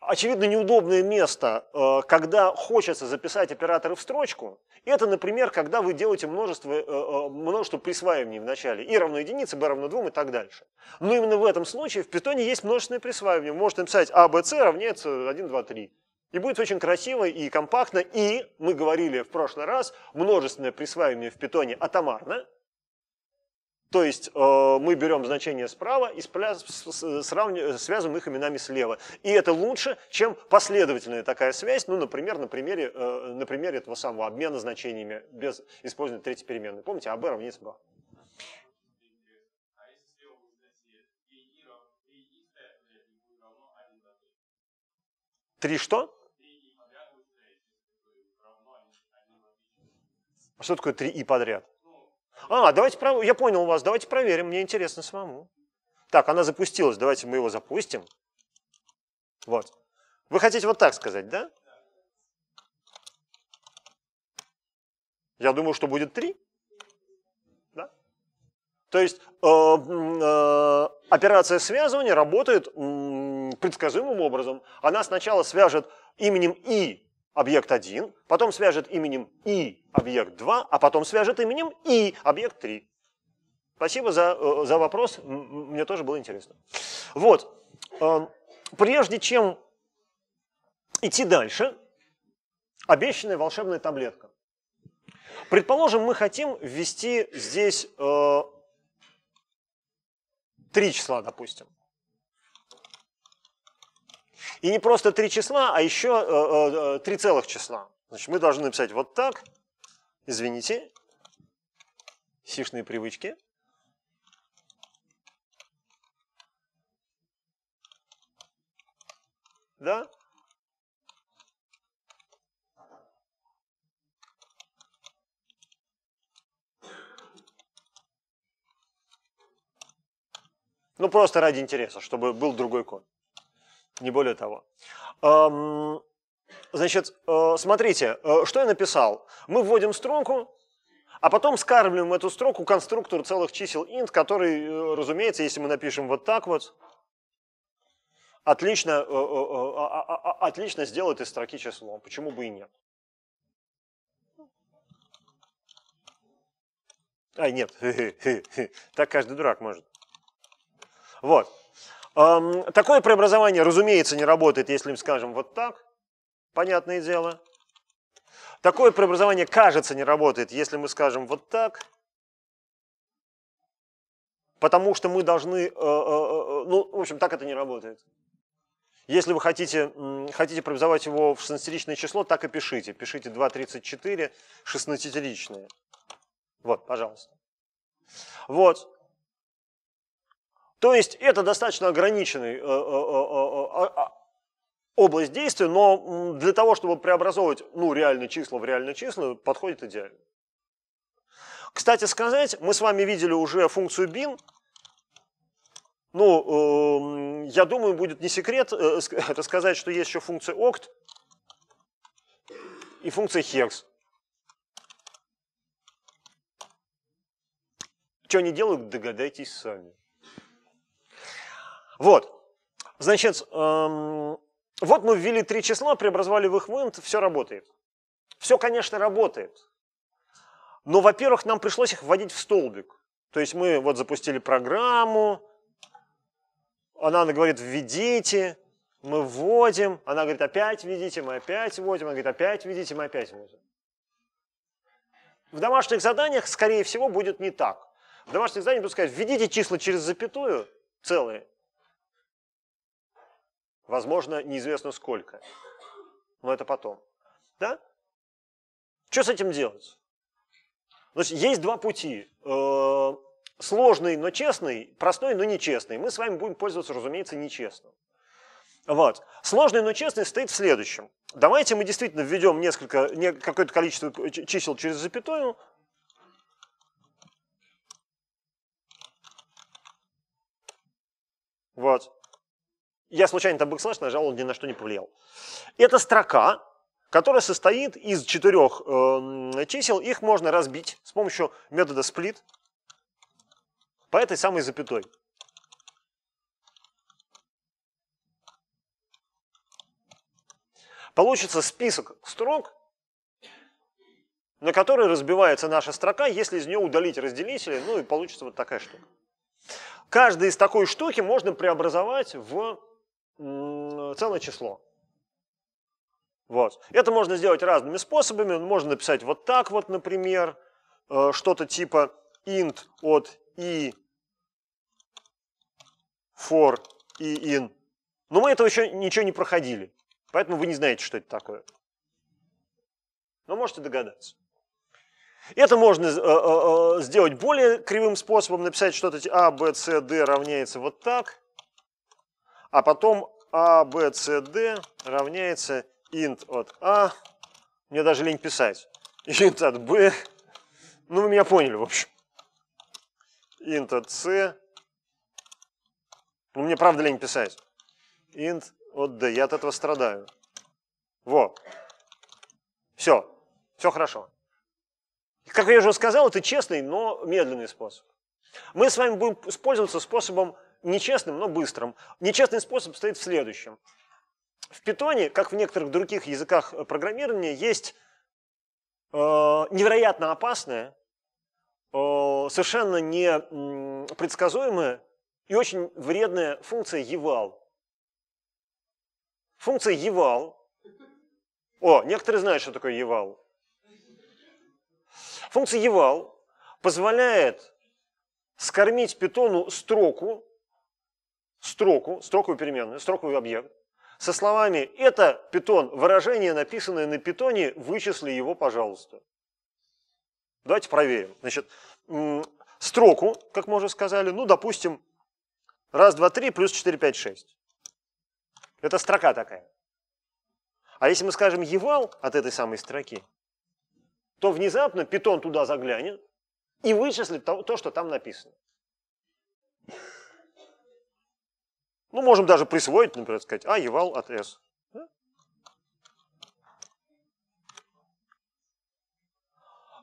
очевидно неудобное место, э, когда хочется записать операторы в строчку, это, например, когда вы делаете множество, э, э множество присваиваний в начале. И равно единице, b равно 2 и так дальше. Но именно в этом случае в питоне есть множественное присваивание. Вы можете написать a, b, c равняется 1, 2, 3. И будет очень красиво и компактно. И, мы говорили в прошлый раз, множественное присваивание в питоне атомарно – то есть э, мы берем значения справа и спля- сравни- связываем их именами слева. И это лучше, чем последовательная такая связь, ну, например, на примере, э, на примере этого самого обмена значениями без использования третьей переменной. Помните, АБ равняется Б. Три что? А Что такое три и подряд? А, давайте, пров... я понял вас, давайте проверим, мне интересно самому. Так, она запустилась, давайте мы его запустим. Вот. Вы хотите вот так сказать, да? Я думаю, что будет три. Да? То есть э, э, операция связывания работает э, предсказуемым образом. Она сначала свяжет именем И объект 1, потом свяжет именем И объект 2, а потом свяжет именем И объект 3. Спасибо за, э, за вопрос, мне тоже было интересно. Вот, эм, прежде чем идти дальше, обещанная волшебная таблетка. Предположим, мы хотим ввести здесь э, три числа, допустим. И не просто три числа, а еще э, э, три целых числа. Значит, мы должны написать вот так. Извините, сишные привычки. Да? Ну, просто ради интереса, чтобы был другой код не более того. Значит, э, смотрите, э, что я написал. Мы вводим строку, а потом скармливаем эту строку конструктор целых чисел int, который, э, разумеется, если мы напишем вот так вот, отлично, а, а, а, отлично сделает из строки число. Почему бы и нет? А, нет, (laughs) так каждый дурак может. Вот. Такое преобразование, разумеется, не работает, если мы скажем вот так, понятное дело. Такое преобразование, кажется, не работает, если мы скажем вот так, потому что мы должны, э, э, э, ну, в общем, так это не работает. Если вы хотите, хотите преобразовать его в шестнадцатеричное число, так и пишите. Пишите 2,34 шестнадцатеричное. Вот, пожалуйста. Вот. То есть это достаточно ограниченный э, э, э, а, область действия, но для того, чтобы преобразовывать ну, реальные числа в реальные числа, подходит идеально. Кстати сказать, мы с вами видели уже функцию bin. Ну, э, я думаю, будет не секрет э, рассказать, (laughs) что есть еще функция oct и функция hex. Что они делают, догадайтесь сами. Вот. Значит, эм, вот мы ввели три числа, преобразовали в их вынт, все работает. Все, конечно, работает. Но, во-первых, нам пришлось их вводить в столбик. То есть мы вот запустили программу, она, она говорит, введите, мы вводим, она говорит, опять введите, мы опять вводим, она говорит, опять введите, мы опять вводим. В домашних заданиях, скорее всего, будет не так. В домашних заданиях будут сказать, введите числа через запятую целые, Возможно, неизвестно сколько. Но это потом. Да? Что с этим делать? Значит, есть два пути. Э, сложный, но честный, простой, но нечестный. Мы с вами будем пользоваться, разумеется, нечестным. Вот. Сложный, но честный состоит в следующем. Давайте мы действительно введем несколько, какое-то количество чисел через запятую. Вот я случайно там backslash нажал, он ни на что не повлиял. Это строка, которая состоит из четырех э, эм, чисел. Их можно разбить с помощью метода split по этой самой запятой. Получится список строк, на которые разбивается наша строка, если из нее удалить разделители, ну и получится вот такая штука. Каждая из такой штуки можно преобразовать в целое число. Вот. Это можно сделать разными способами. Можно написать вот так вот, например, э, что-то типа int от i for i in. Но мы этого еще ничего не проходили. Поэтому вы не знаете, что это такое. Но можете догадаться. Это можно э, э, сделать более кривым способом, написать что-то типа а, b, c, d равняется вот так а потом a, b, c, d равняется int от a, а. мне даже лень писать, int от b, ну вы меня поняли, в общем, int от c, ну мне правда лень писать, int от d, я от этого страдаю. Вот. Все. Все хорошо. Как я уже сказал, это честный, но медленный способ. Мы с вами будем использоваться способом нечестным, но быстрым. Нечестный способ стоит в следующем. В питоне, как в некоторых других языках э, программирования, есть э, невероятно опасное, э, совершенно непредсказуемая и очень вредная функция eval. Функция eval. О, некоторые знают, что такое eval. Функция eval позволяет скормить питону строку, строку, строковую переменную, строковый объект, со словами «это питон, выражение, написанное на питоне, вычисли его, пожалуйста». Давайте проверим. Значит, строку, как мы уже сказали, ну, допустим, раз, два, три, плюс 4, 5, 6. Это строка такая. А если мы скажем «евал» от этой самой строки, то внезапно питон туда заглянет и вычислит то, что там написано. Ну, можем даже присвоить, например, сказать, а евал от S.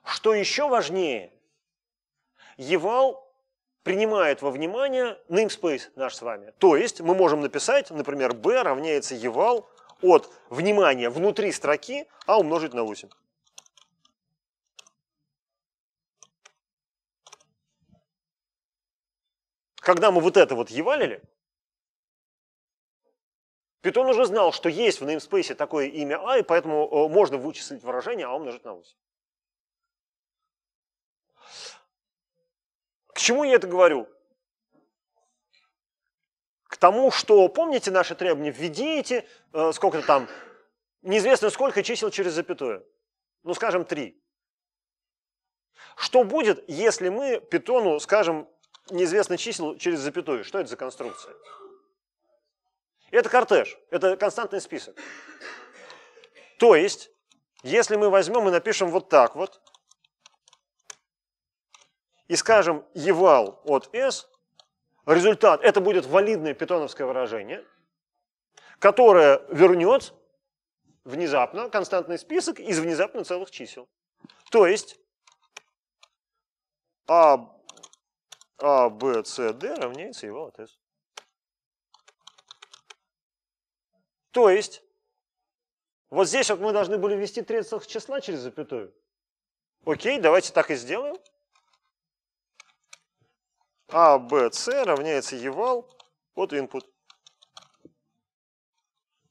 Что еще важнее, евал принимает во внимание namespace наш с вами. То есть мы можем написать, например, b равняется eval от, внимания внутри строки а умножить на 8. Когда мы вот это вот евалили, Питон уже знал, что есть в namespace такое имя а, и поэтому э, можно вычислить выражение а умножить на 8. К чему я это говорю? К тому, что, помните наши требования, введите э, сколько-то там, неизвестно сколько чисел через запятую. Ну, скажем, 3. Что будет, если мы питону скажем неизвестно чисел через запятую? Что это за конструкция? Это кортеж, это константный список. То есть, если мы возьмем и напишем вот так вот, и скажем eval от s, результат, это будет валидное питоновское выражение, которое вернет внезапно константный список из внезапно целых чисел. То есть a, b, c, d равняется eval от s. То есть, вот здесь вот мы должны были ввести 30 числа через запятую. Окей, давайте так и сделаем. А, Б, С равняется евал от input.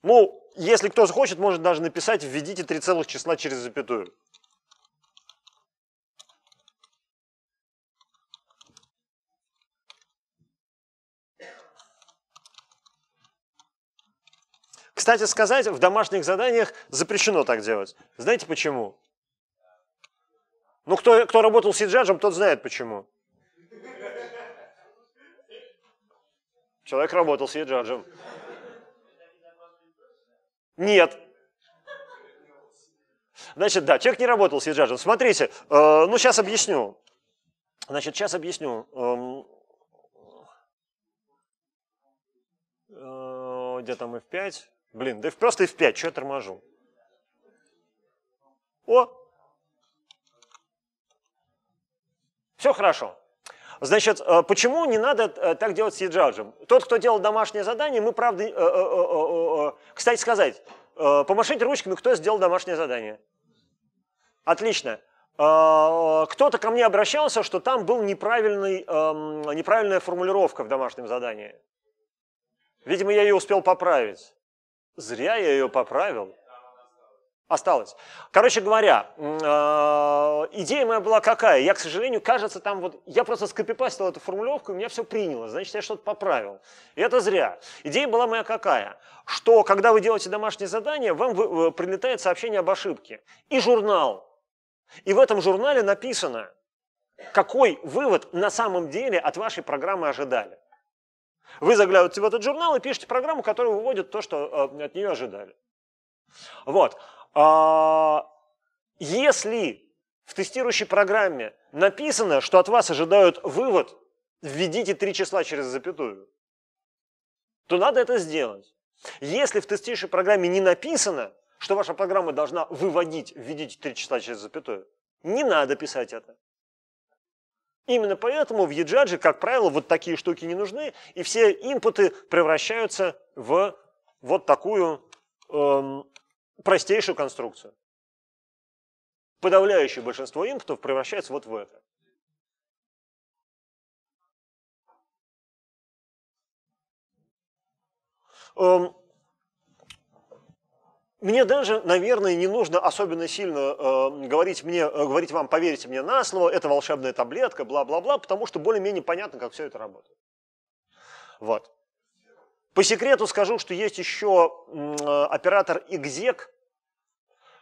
Ну, если кто захочет, может даже написать «введите три целых числа через запятую». Кстати сказать, в домашних заданиях запрещено так делать. Знаете почему? Ну, кто, кто работал с еджаджем, тот знает почему. Человек работал с еджаджем. Нет. Значит, да, человек не работал с еджаджем. Смотрите, э, ну сейчас объясню. Значит, сейчас объясню. Э, э, где там F5? Блин, да просто F5, что я торможу? О! Все хорошо. Значит, э, почему не надо э, так делать с еджаджем? Тот, кто делал домашнее задание, мы правда... Э, Кстати сказать, помашите ручками, кто сделал домашнее задание. Отлично. Кто-то ко мне обращался, что там была эм, неправильная формулировка в домашнем задании. Видимо, я ее успел поправить. Зря я ее поправил. Осталось. Короче говоря, э, идея моя была какая? Я, к сожалению, кажется, там вот... Я просто скопипастил эту формулировку, и меня все приняло. Значит, я что-то поправил. И это зря. Идея была моя какая? Что, когда вы делаете домашнее задание, вам э, прилетает сообщение об ошибке. И журнал. И в этом журнале написано, какой вывод на самом деле от вашей программы ожидали. Вы заглядываете в этот журнал и пишете программу, которая выводит то, что э, от нее ожидали. Вот. А, если в тестирующей программе написано, что от вас ожидают вывод, введите три числа через запятую, то надо это сделать. Если в тестирующей программе не написано, что ваша программа должна выводить, введите три числа через запятую, не надо писать это. Именно поэтому в Еджаджи, как правило, вот такие штуки не нужны, и все импуты превращаются в вот такую эм, простейшую конструкцию. Подавляющее большинство импутов превращается вот в это. Эм, мне даже, наверное, не нужно особенно сильно э, говорить, мне, э, говорить вам, поверьте мне на слово, это волшебная таблетка, бла-бла-бла, потому что более-менее понятно, как все это работает. Вот. По секрету скажу, что есть еще э, оператор exec,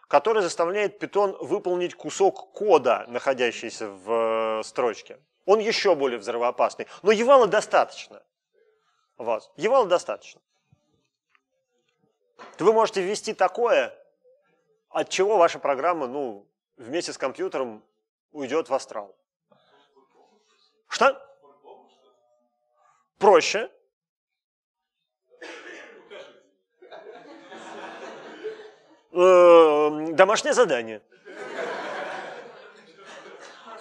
который заставляет Python выполнить кусок кода, находящийся в э, строчке. Он еще более взрывоопасный, но Евала достаточно. Вот. Евала достаточно то вы можете ввести такое, от чего ваша программа ну, вместе с компьютером уйдет в астрал. Что? Проще. Эм, домашнее задание.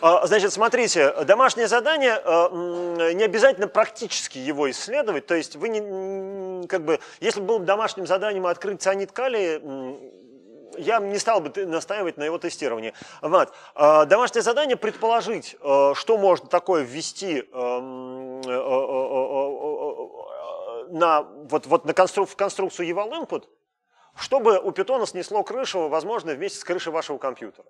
А, значит, смотрите, домашнее задание, э, не обязательно практически его исследовать, то есть вы не, как бы, если было домашним заданием открыть цианид калия, я не стал бы настаивать на его тестировании. Вот. А, домашнее задание предположить, э, что можно такое ввести э, э, на, вот, вот на констру в конструкцию eval input, чтобы у питона снесло крышу, возможно, вместе с крышей вашего компьютера.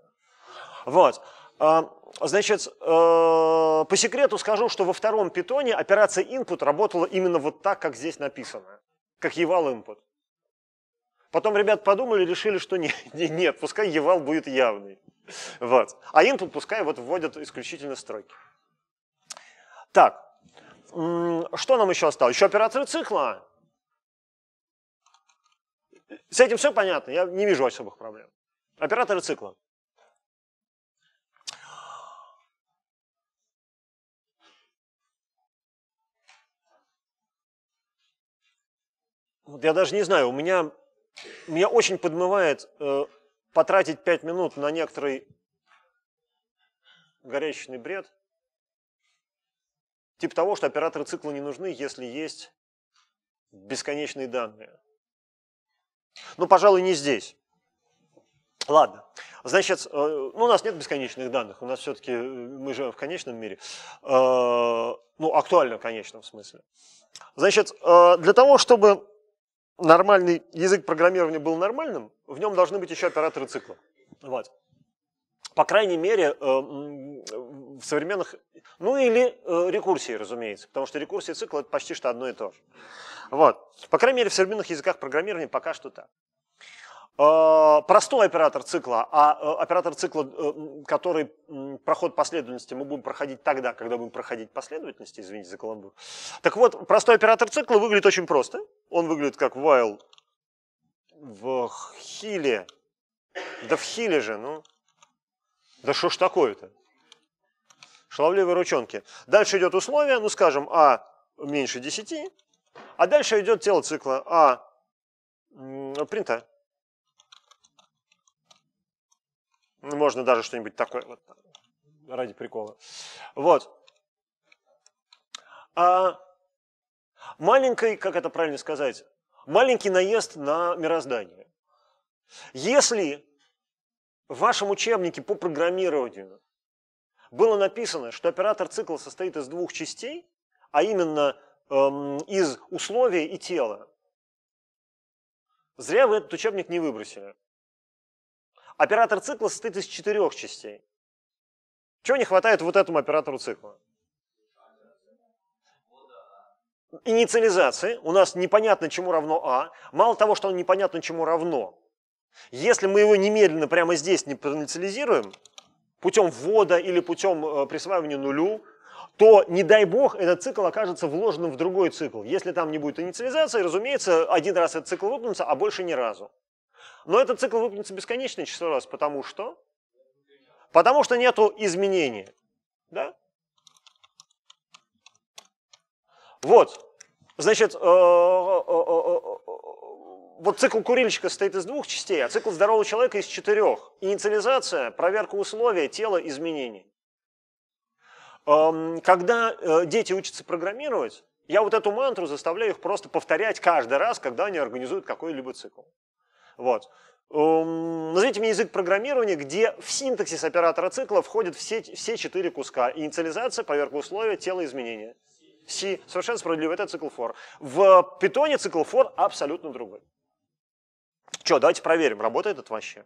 Вот. А, значит, э, по секрету скажу, что во втором питоне операция input работала именно вот так, как здесь написано, как eval input. Потом ребят подумали, решили, что нет, (laughs) нет пускай eval будет явный. Вот. А input пускай вот вводят исключительно строки. Так, что нам еще осталось? Еще операторы цикла. С этим все понятно, я не вижу особых проблем. Операторы цикла. Вот я даже не знаю, у меня, меня очень подмывает э, потратить пять минут на некоторый горячечный бред, типа того, что операторы цикла не нужны, если есть бесконечные данные. Но, ну, пожалуй, не здесь. Ладно. Значит, э, ну, у нас нет бесконечных данных, у нас все-таки э, мы живем в конечном мире, э, ну, актуально в конечном смысле. Значит, для того, чтобы нормальный язык программирования был нормальным, в нем должны быть еще операторы цикла. Вот. По крайней мере, э, в современных... Ну или э, рекурсии, разумеется, потому что рекурсия цикл это почти что одно и то же. Вот. По крайней мере, в современных языках программирования пока что так. Э, простой оператор цикла, а э, оператор цикла, э, который проход последовательности мы будем проходить тогда, когда будем проходить последовательности, извините за каламбур. Так вот, простой оператор цикла выглядит очень просто. Он выглядит как while в хиле. Да в хиле же, ну. Да что ж такое-то? Шаловливые ручонки. Дальше идет условие, ну скажем, а меньше 10, а дальше идет тело цикла, а принта Можно даже что-нибудь такое, вот, ради прикола. Вот. А маленький, как это правильно сказать, маленький наезд на мироздание. Если в вашем учебнике по программированию было написано, что оператор цикла состоит из двух частей, а именно эм, из условия и тела, зря вы этот учебник не выбросили. Оператор цикла состоит из четырех частей. Чего не хватает вот этому оператору цикла? Инициализации. У нас непонятно, чему равно А. Мало того, что он непонятно, чему равно. Если мы его немедленно прямо здесь не инициализируем путем ввода или путем э, присваивания нулю, то, не дай бог, этот цикл окажется вложенным в другой цикл. Если там не будет инициализации, разумеется, один раз этот цикл выполнится, а больше ни разу. Но этот цикл выполнится бесконечное число раз, потому что? Потому что нету изменения. Да? Вот. Значит, э, э, э, вот цикл курильщика состоит из двух частей, а цикл здорового человека из четырех. Инициализация, проверка условия, тело, изменений. Эм, когда дети учатся программировать, я вот эту мантру заставляю их просто повторять каждый раз, когда они организуют какой-либо цикл. Вот. Эм, назовите мне язык программирования, где в синтаксис оператора цикла входят все, все четыре куска. Инициализация, проверка условия, тело изменения. C. Совершенно справедливо, это цикл for. В питоне цикл for абсолютно другой. Че, давайте проверим, работает это вообще.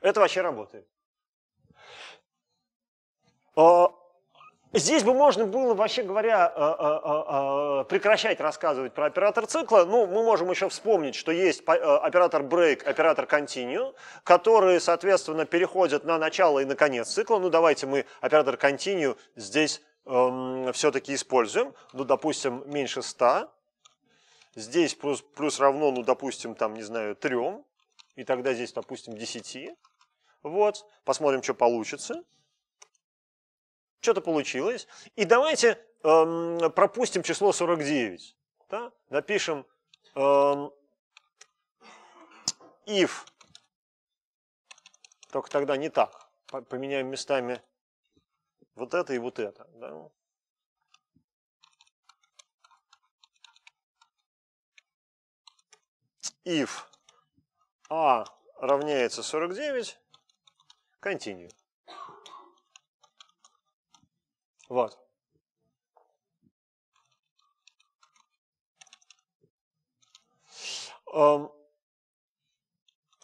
Это вообще работает. А, здесь бы можно было, вообще говоря, а, а, прекращать рассказывать про оператор цикла. Ну, мы можем еще вспомнить, что есть оператор break, оператор continue, которые, соответственно, переходят на начало и на конец цикла. Ну, давайте мы оператор continue здесь эм, все-таки используем. Ну, допустим, меньше 100. Здесь плюс, плюс равно, ну, допустим, там, не знаю, 3. И тогда здесь, допустим, 10. Вот, посмотрим, что получится что-то получилось. И давайте эм, пропустим число 49. Да? Напишем эм, if, только тогда не так. Поменяем местами вот это и вот это. Да? If a а равняется 49, continue. Вот.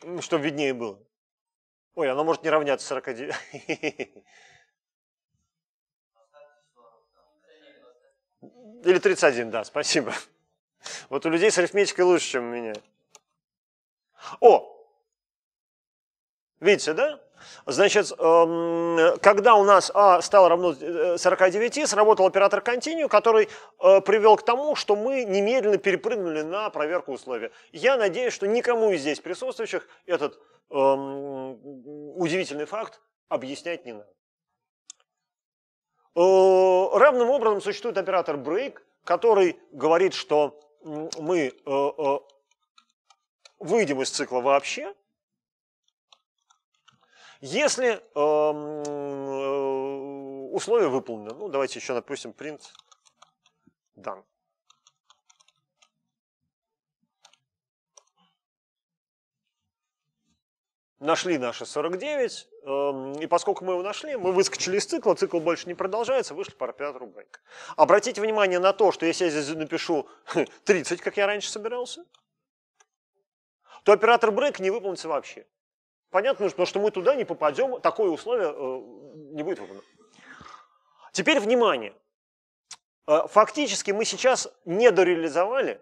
Ну, Чтобы виднее было. Ой, оно может не равняться 49. (laughs) Или 31, да, спасибо. Вот у людей с арифметикой лучше, чем у меня. О! Видите, да? Значит, эм, когда у нас А стало равно 49, э, сработал оператор Continue, который э, привел к тому, что мы немедленно перепрыгнули на проверку условия. Я надеюсь, что никому из здесь присутствующих этот эм, удивительный факт объяснять не надо. Э, равным образом существует оператор break, который говорит, что мы выйдем из цикла вообще, если эм, э, условия выполнены, ну давайте еще напустим print done. нашли наши 49, эм, и поскольку мы его нашли, мы выскочили из цикла, цикл больше не продолжается, вышли по оператору bank. Обратите внимание на то, что если я здесь напишу 30, как я раньше собирался, то оператор break не выполнится вообще. Понятно, что мы туда не попадем, такое условие э, не будет выполнено. Теперь внимание. Э, фактически мы сейчас недореализовали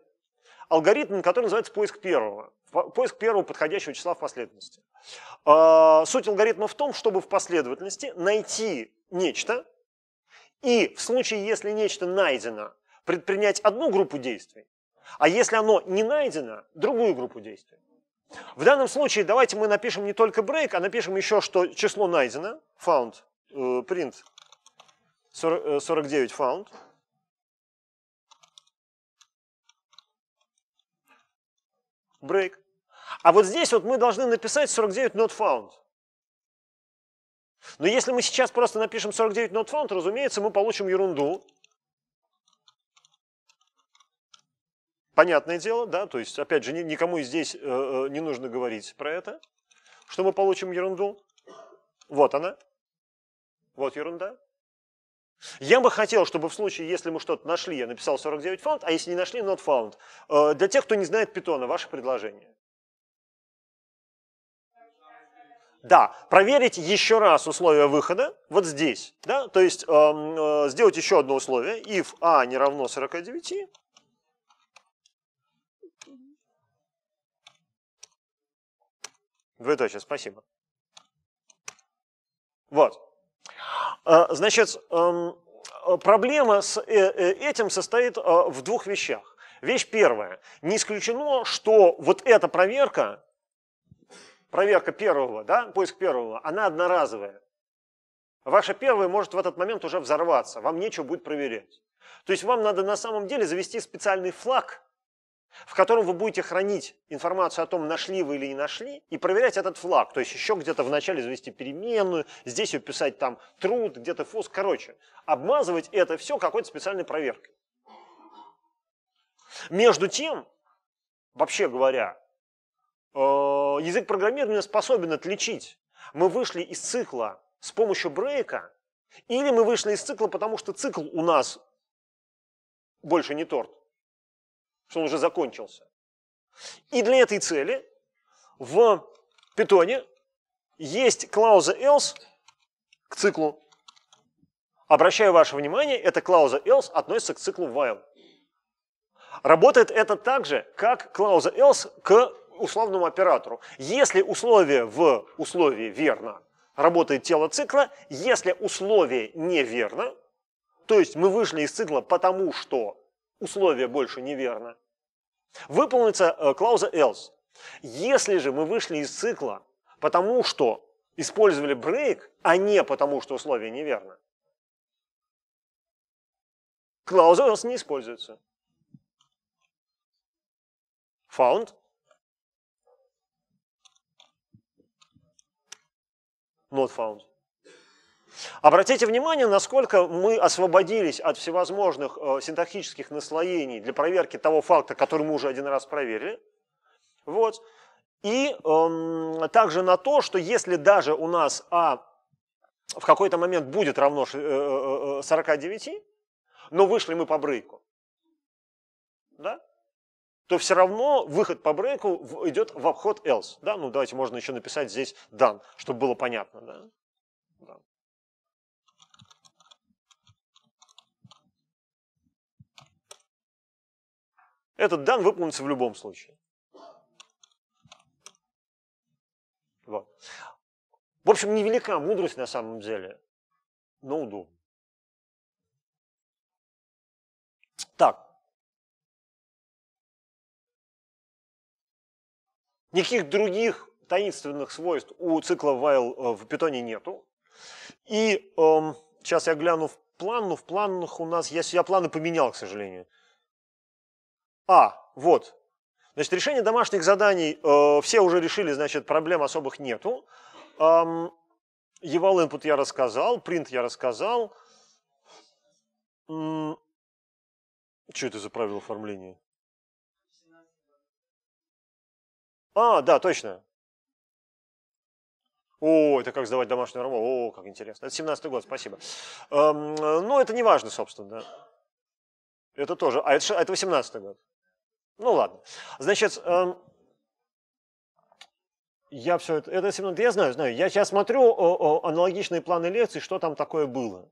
алгоритм, который называется поиск первого. Поиск первого подходящего числа в последовательности. Э, суть алгоритма в том, чтобы в последовательности найти нечто, и в случае, если нечто найдено, предпринять одну группу действий, а если оно не найдено, другую группу действий. В данном случае давайте мы напишем не только break, а напишем еще, что число найдено, found, э, print 49 э, found. Break. А вот здесь вот мы должны написать 49 not found. Но если мы сейчас просто напишем 49 not found, разумеется, мы получим ерунду, Понятное дело, да, то есть, опять же, никому здесь э, э, не нужно говорить про это, что мы получим ерунду. Вот она. Вот ерунда. Я бы хотел, чтобы в случае, если мы что-то нашли, я написал 49 found, а если не нашли, not found. Э, для тех, кто не знает питона, ваше предложение. Да, проверить еще раз условия выхода вот здесь. Да? То есть э, э, сделать еще одно условие. If a а не равно 49, Двоеточие, спасибо. Вот. А, значит, эм, э, проблема с э, э, этим состоит в двух вещах. Вещь первая. Не исключено, что вот эта проверка, проверка первого, да, поиск первого, она одноразовая. Ваша первая может в этот момент уже взорваться, вам нечего будет проверять. То есть вам надо на самом деле завести специальный флаг, в котором вы будете хранить информацию о том, нашли вы или не нашли, и проверять этот флаг. То есть еще где-то вначале завести переменную, здесь уписать там труд, где-то фос. Короче, обмазывать это все какой-то специальной проверкой. Между тем, вообще говоря, э, язык программирования способен отличить. Мы вышли из цикла с помощью брейка, или мы вышли из цикла, потому что цикл у нас больше не торт что он уже закончился. И для этой цели в питоне есть клауза else к циклу. Обращаю ваше внимание, эта клауза else относится к циклу while. Работает это так же, как клауза else к условному оператору. Если условие в условии верно, работает тело цикла. Если условие неверно, то есть мы вышли из цикла потому что условие больше неверно. Выполнится э, клауза else. Если же мы вышли из цикла, потому что использовали break, а не потому что условие неверно, клауза else не используется. Found. Not found. Обратите внимание, насколько мы освободились от всевозможных э, синтаксических наслоений для проверки того факта, который мы уже один раз проверили. Вот. И эм, также на то, что если даже у нас А в какой-то момент будет равно 49, э, э, но вышли мы по брейку, да? то все равно выход по брейку идет в обход else. Да? Ну, давайте можно еще написать здесь done, чтобы было понятно. Да? Этот дан выполнится в любом случае. Вот. В общем, невелика мудрость на самом деле, но удобно. Так. Никаких других таинственных свойств у цикла while э, в питоне нету. И эм, сейчас я гляну в план, но в планах у нас... Я, я планы поменял, к сожалению. А, вот. Значит, решение домашних заданий э, все уже решили, значит, проблем особых нету. Эм, eval input я рассказал, print я рассказал. М что это за правило оформления? А, да, точно. О, это как сдавать домашнюю работу. О, как интересно. Это 17 год, спасибо. Эм, ну, это не важно, собственно. Да. Это тоже. А это, а это 18 год. Ну ладно. Значит, эм, я все это, это семинар, я знаю, знаю. Я сейчас смотрю о, о, аналогичные планы лекций, что там такое было.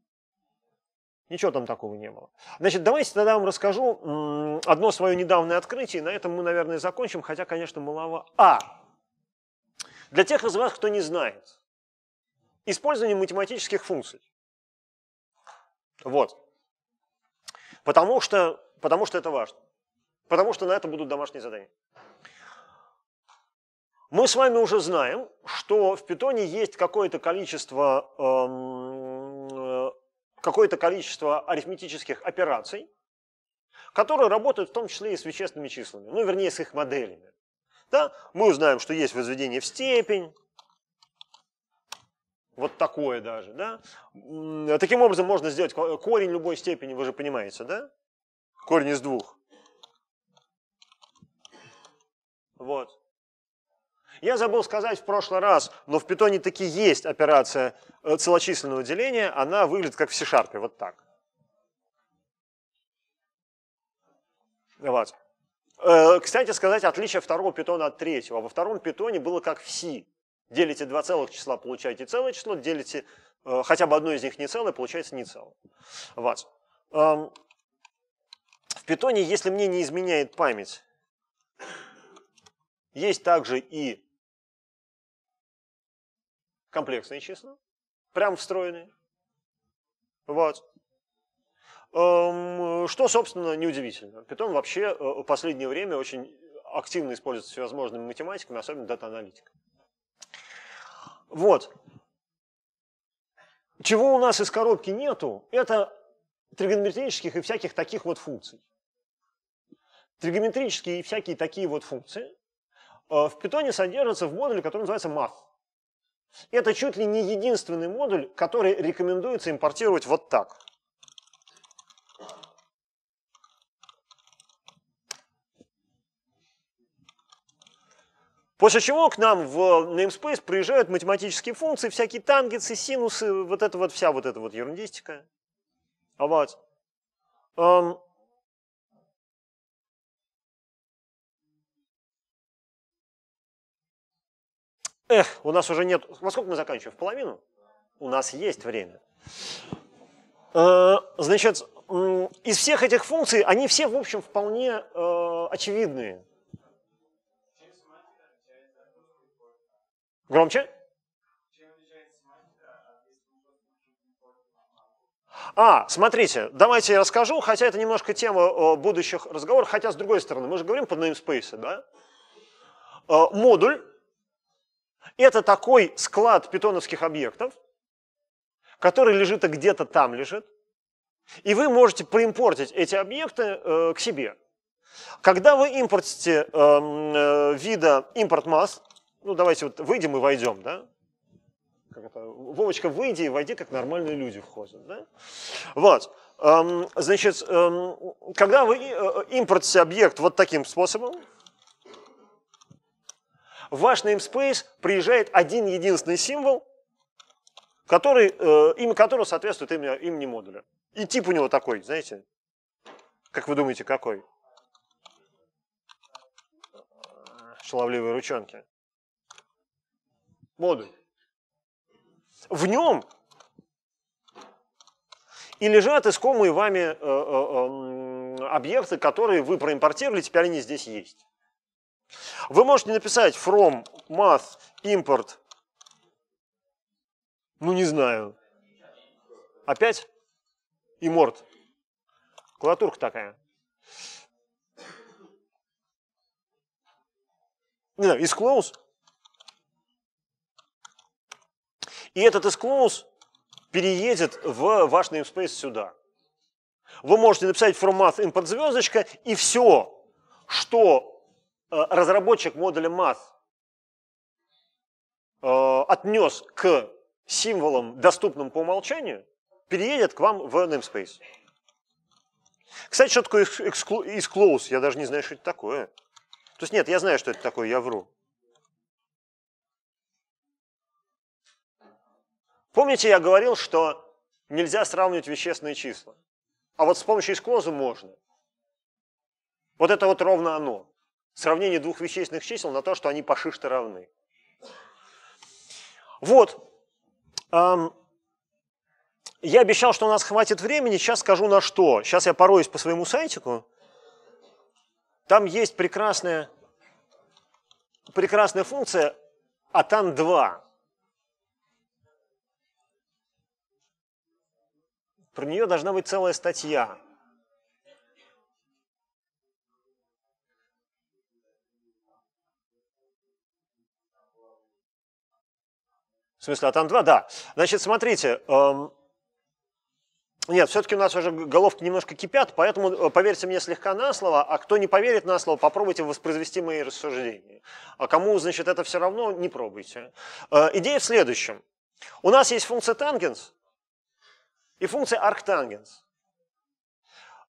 Ничего там такого не было. Значит, давайте тогда вам расскажу одно свое недавнее открытие, на этом мы, наверное, закончим, хотя, конечно, малого. А! Для тех из вас, кто не знает, использование математических функций. Вот. Потому что, потому что это важно. Потому что на это будут домашние задания. Мы с вами уже знаем, что в питоне есть какое-то количество, эм, э, какое-то количество арифметических операций, которые работают в том числе и с вещественными числами, ну, вернее, с их моделями. Да? Мы узнаем, что есть возведение в степень, вот такое даже. Да? Таким образом можно сделать корень любой степени, вы же понимаете, да? Корень из двух. Вот. Я забыл сказать в прошлый раз, но в питоне таки есть операция э, целочисленного деления, она выглядит как в C-Sharp, вот так. Вот. Э, кстати сказать, отличие второго питона от третьего. Во втором питоне было как в C. Делите два целых числа, получаете целое число, делите э, хотя бы одно из них не целое, получается не целое. Вот. Эм, в питоне, если мне не изменяет память, есть также и комплексные числа, прям встроенные. Вот. Эм, что, собственно, неудивительно. Питон вообще э, в последнее время очень активно используется всевозможными математиками, особенно дата-аналитикой. Вот. Чего у нас из коробки нету, это тригонометрических и всяких таких вот функций. Тригонометрические и всякие такие вот функции Э, в питоне содержится в модуле, который называется math. Это чуть ли не единственный модуль, который рекомендуется импортировать вот так. После чего к нам в namespace приезжают математические функции, всякие тангенсы, синусы, вот это вот вся вот эта вот ерундистика. Вот. Эм, Эх, у нас уже нет... Во сколько мы заканчиваем? В половину? У нас есть время. Э, значит, из всех этих функций, они все, в общем, вполне э, очевидные. Громче? А, смотрите, давайте я расскажу, хотя это немножко тема э, будущих разговоров, хотя с другой стороны, мы же говорим под namespace, да? Модуль это такой склад питоновских объектов, который лежит а где-то там лежит, и вы можете проимпортить эти объекты э, к себе. Когда вы импортите э, э, вида импорт масс, ну давайте вот выйдем и войдем, да? Как это? Вовочка, выйди и войди, как нормальные люди входят, да? Вот. Эм, значит, эм, когда вы э, импортите объект вот таким способом, в ваш namespace приезжает один единственный символ, который, э, имя которого соответствует имени, имени модуля. И тип у него такой, знаете, как вы думаете, какой? Шаловливые ручонки. Модуль. В нем и лежат искомые вами э, э, эм, объекты, которые вы проимпортировали, теперь они здесь есть. Вы можете написать from math import, ну не знаю, опять import, Клавиатурка такая. Не знаю, из close. И этот из close переедет в ваш namespace сюда. Вы можете написать from math import звездочка и все, что Э, разработчик модуля math э, отнес к символам, доступным по умолчанию, переедет к вам в namespace. Кстати, что такое isClose? Я даже не знаю, что это такое. То есть нет, я знаю, что это такое, я вру. Помните, я говорил, что нельзя сравнивать вещественные числа. А вот с помощью isClose можно. Вот это вот ровно оно сравнение двух вещественных чисел на то, что они по шиште равны. Вот. Я обещал, что у нас хватит времени, сейчас скажу на что. Сейчас я пороюсь по своему сайтику. Там есть прекрасная, прекрасная функция атан 2 Про нее должна быть целая статья. смысле, а там два, да. Значит, смотрите, эм... нет, все-таки у нас уже головки немножко кипят, поэтому э, поверьте мне слегка на слово, а кто не поверит на слово, попробуйте воспроизвести мои рассуждения. А кому, значит, это все равно, не пробуйте. Э, идея в следующем. У нас есть функция тангенс и функция арктангенс.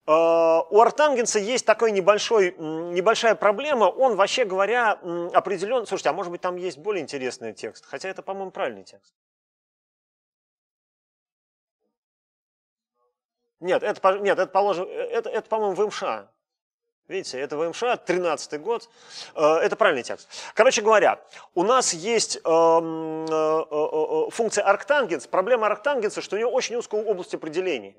Э, у Артангенса есть такой небольшой, небольшая проблема. Он, вообще говоря, определен... Слушайте, а может быть там есть более интересный текст? Хотя это, по-моему, правильный текст. Нет, это, нет, это, положим, э, это, это по-моему, в а. Видите, это ВМШ, 13-й а, год. Э, это правильный текст. Короче говоря, у нас есть эм, функция арктангенс. Проблема арктангенса, что у нее очень узкая область определения.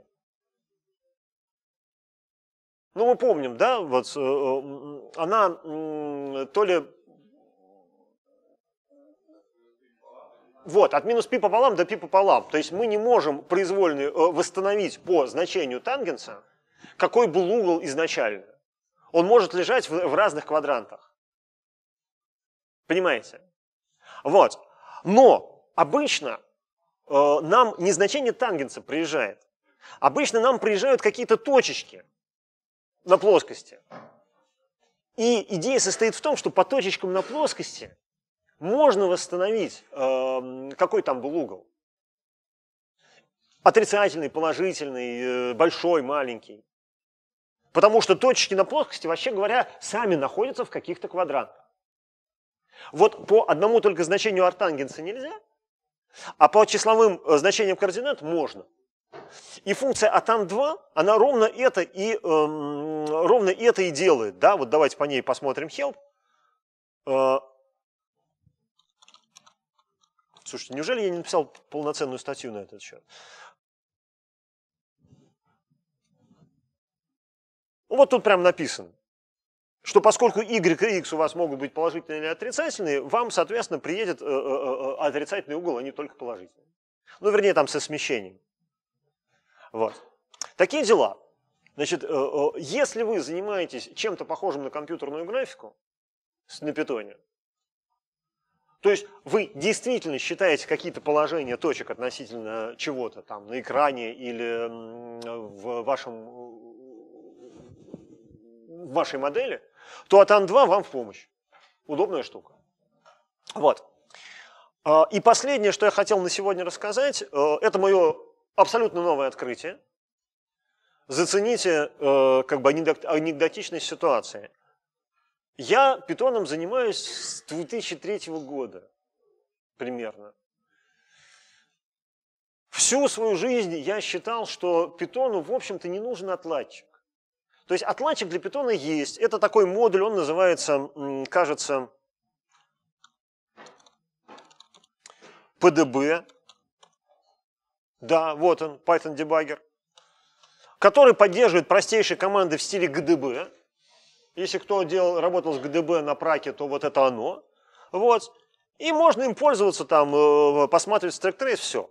Ну, мы помним, да, вот э, э, она то ли... Вот, от минус пи пополам до пи пополам. То есть мы не можем произвольно э, восстановить по значению тангенса, какой был угол изначально. Он может лежать в разных квадрантах. Понимаете? Вот. Но обычно нам не значение тангенса приезжает. Обычно нам приезжают какие-то точечки – на плоскости. И идея состоит в том, что по точечкам на плоскости можно восстановить, эм, какой там был угол. Отрицательный, положительный, э, большой, маленький. Потому что точки на плоскости, вообще говоря, сами находятся в каких-то квадрантах. Вот по одному только значению артангенса нельзя, а по числовым э, значениям координат можно – и функция атан 2 она ровно это и, эм, ровно это и делает. Да? Вот давайте по ней посмотрим help. Э, слушайте, неужели я не написал полноценную статью на этот счет? Ну, вот тут прям написано, что поскольку y и x у вас могут быть положительные или отрицательные, вам, соответственно, приедет э, э, э, отрицательный угол, а не только положительный. Ну, вернее, там со смещением. Вот. Такие дела. Значит, э, э, если вы занимаетесь чем-то похожим на компьютерную графику на питоне, то есть вы действительно считаете какие-то положения точек относительно чего-то там на экране или в, вашем, в вашей модели, то Атан 2 вам в помощь. Удобная штука. Вот. А, и последнее, что я хотел на сегодня рассказать, э, это мое абсолютно новое открытие. Зацените э, как бы анекдотичность ситуации. Я питоном занимаюсь с 2003 года примерно. Всю свою жизнь я считал, что питону, в общем-то, не нужен отладчик. То есть отладчик для питона есть. Это такой модуль, он называется, кажется, PDB, да, вот он, Python дебаггер, который поддерживает простейшие команды в стиле GDB. Если кто делал, работал с GDB на праке, то вот это оно. Вот. И можно им пользоваться, там, э, посмотреть Stack трейс, все.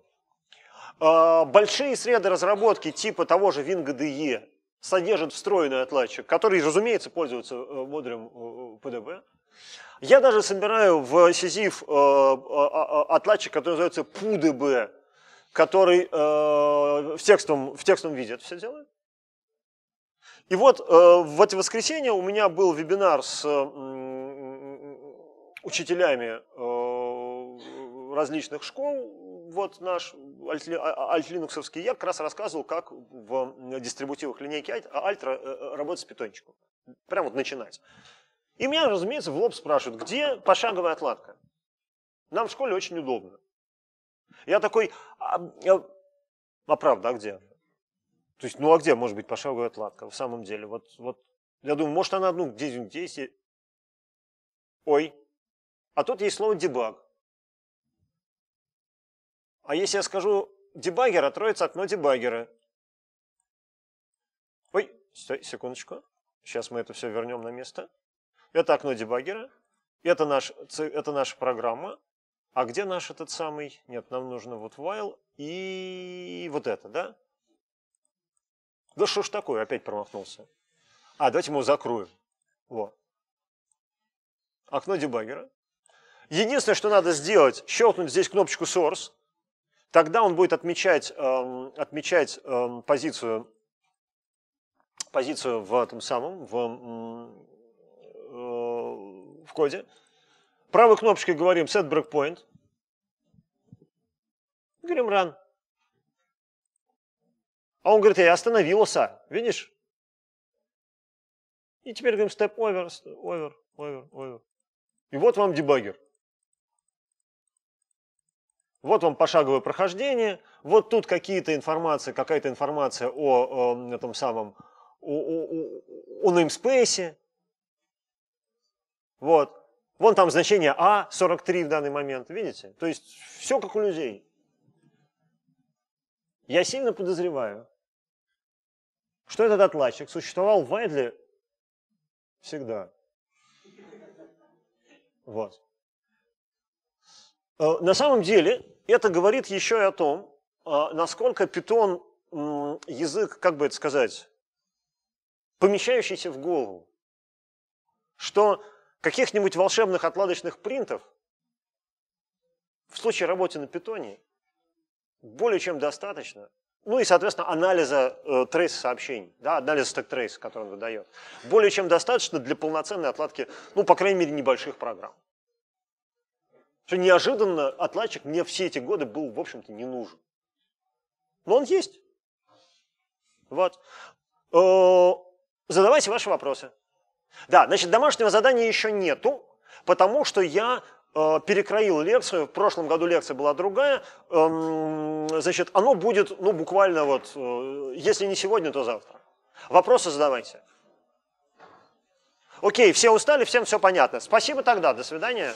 А, большие среды разработки типа того же WinGDE содержат встроенный отладчик, который, разумеется, пользуется э, мудрым pdb. Э, Я даже собираю в Сизиф отладчик, который называется PUDB, который э, в, текстовом, в текстовом виде это все делает. И вот э, в эти воскресенья у меня был вебинар с э, учителями э, различных школ. Вот наш а, а, альтлинуксовский, я как раз рассказывал, как в дистрибутивах линейки а, Альтра э, э, работать с питончиком. Прям вот начинать. И меня, разумеется, в лоб спрашивают, где пошаговая отладка? Нам в школе очень удобно. Я такой, а, а, а правда, а где? То есть, ну а где может быть пошаговая отладка? В самом деле, вот, вот я думаю, может она, ну, где-нибудь есть. Ой. А тут есть слово дебаг. А если я скажу дебагер, откроется а окно дебагера. Ой, стой, секундочку. Сейчас мы это все вернем на место. Это окно дебагера. Это, наш, это наша программа. А где наш этот самый? Нет, нам нужно вот while и вот это, да? Да что ж такое, опять промахнулся. А, давайте мы его закроем. Вот. Окно дебаггера. Единственное, что надо сделать, щелкнуть здесь кнопочку source. Тогда он будет отмечать, эм, отмечать эм, позицию, позицию в этом самом, в, э, в коде. Правой кнопочкой говорим set breakpoint. Мы говорим, ран. А он говорит, я остановился, видишь? И теперь говорим, step over, over, over, over, И вот вам дебагер, Вот вам пошаговое прохождение, вот тут какие-то информации, какая-то информация о, о э, этом самом, о, о, о, о namespace. Вот. Вон там значение А43 в данный момент, видите? То есть все как у людей. Я сильно подозреваю, что этот отладчик существовал в Эдле всегда. Вот. Э, на самом деле, это говорит еще и о том, э, насколько питон язык, как бы это сказать, помещающийся в голову. Что каких-нибудь волшебных отладочных принтов в случае работы на питоне более чем достаточно. Ну и, соответственно, анализа э, трейс сообщений, да, анализа стек трейс, который он выдает. Более чем достаточно для полноценной отладки, ну, по крайней мере, небольших программ. Что неожиданно отладчик мне все эти годы был, в общем-то, не нужен. Но он есть. Вот. Э, задавайте ваши вопросы. Да, значит, домашнего задания еще нету, потому что я Э, перекроил лекцию, в прошлом году лекция была другая, эм, значит, оно будет, ну, буквально вот, э, если не сегодня, то завтра. Вопросы задавайте. Окей, все устали, всем все понятно. Спасибо тогда, до свидания.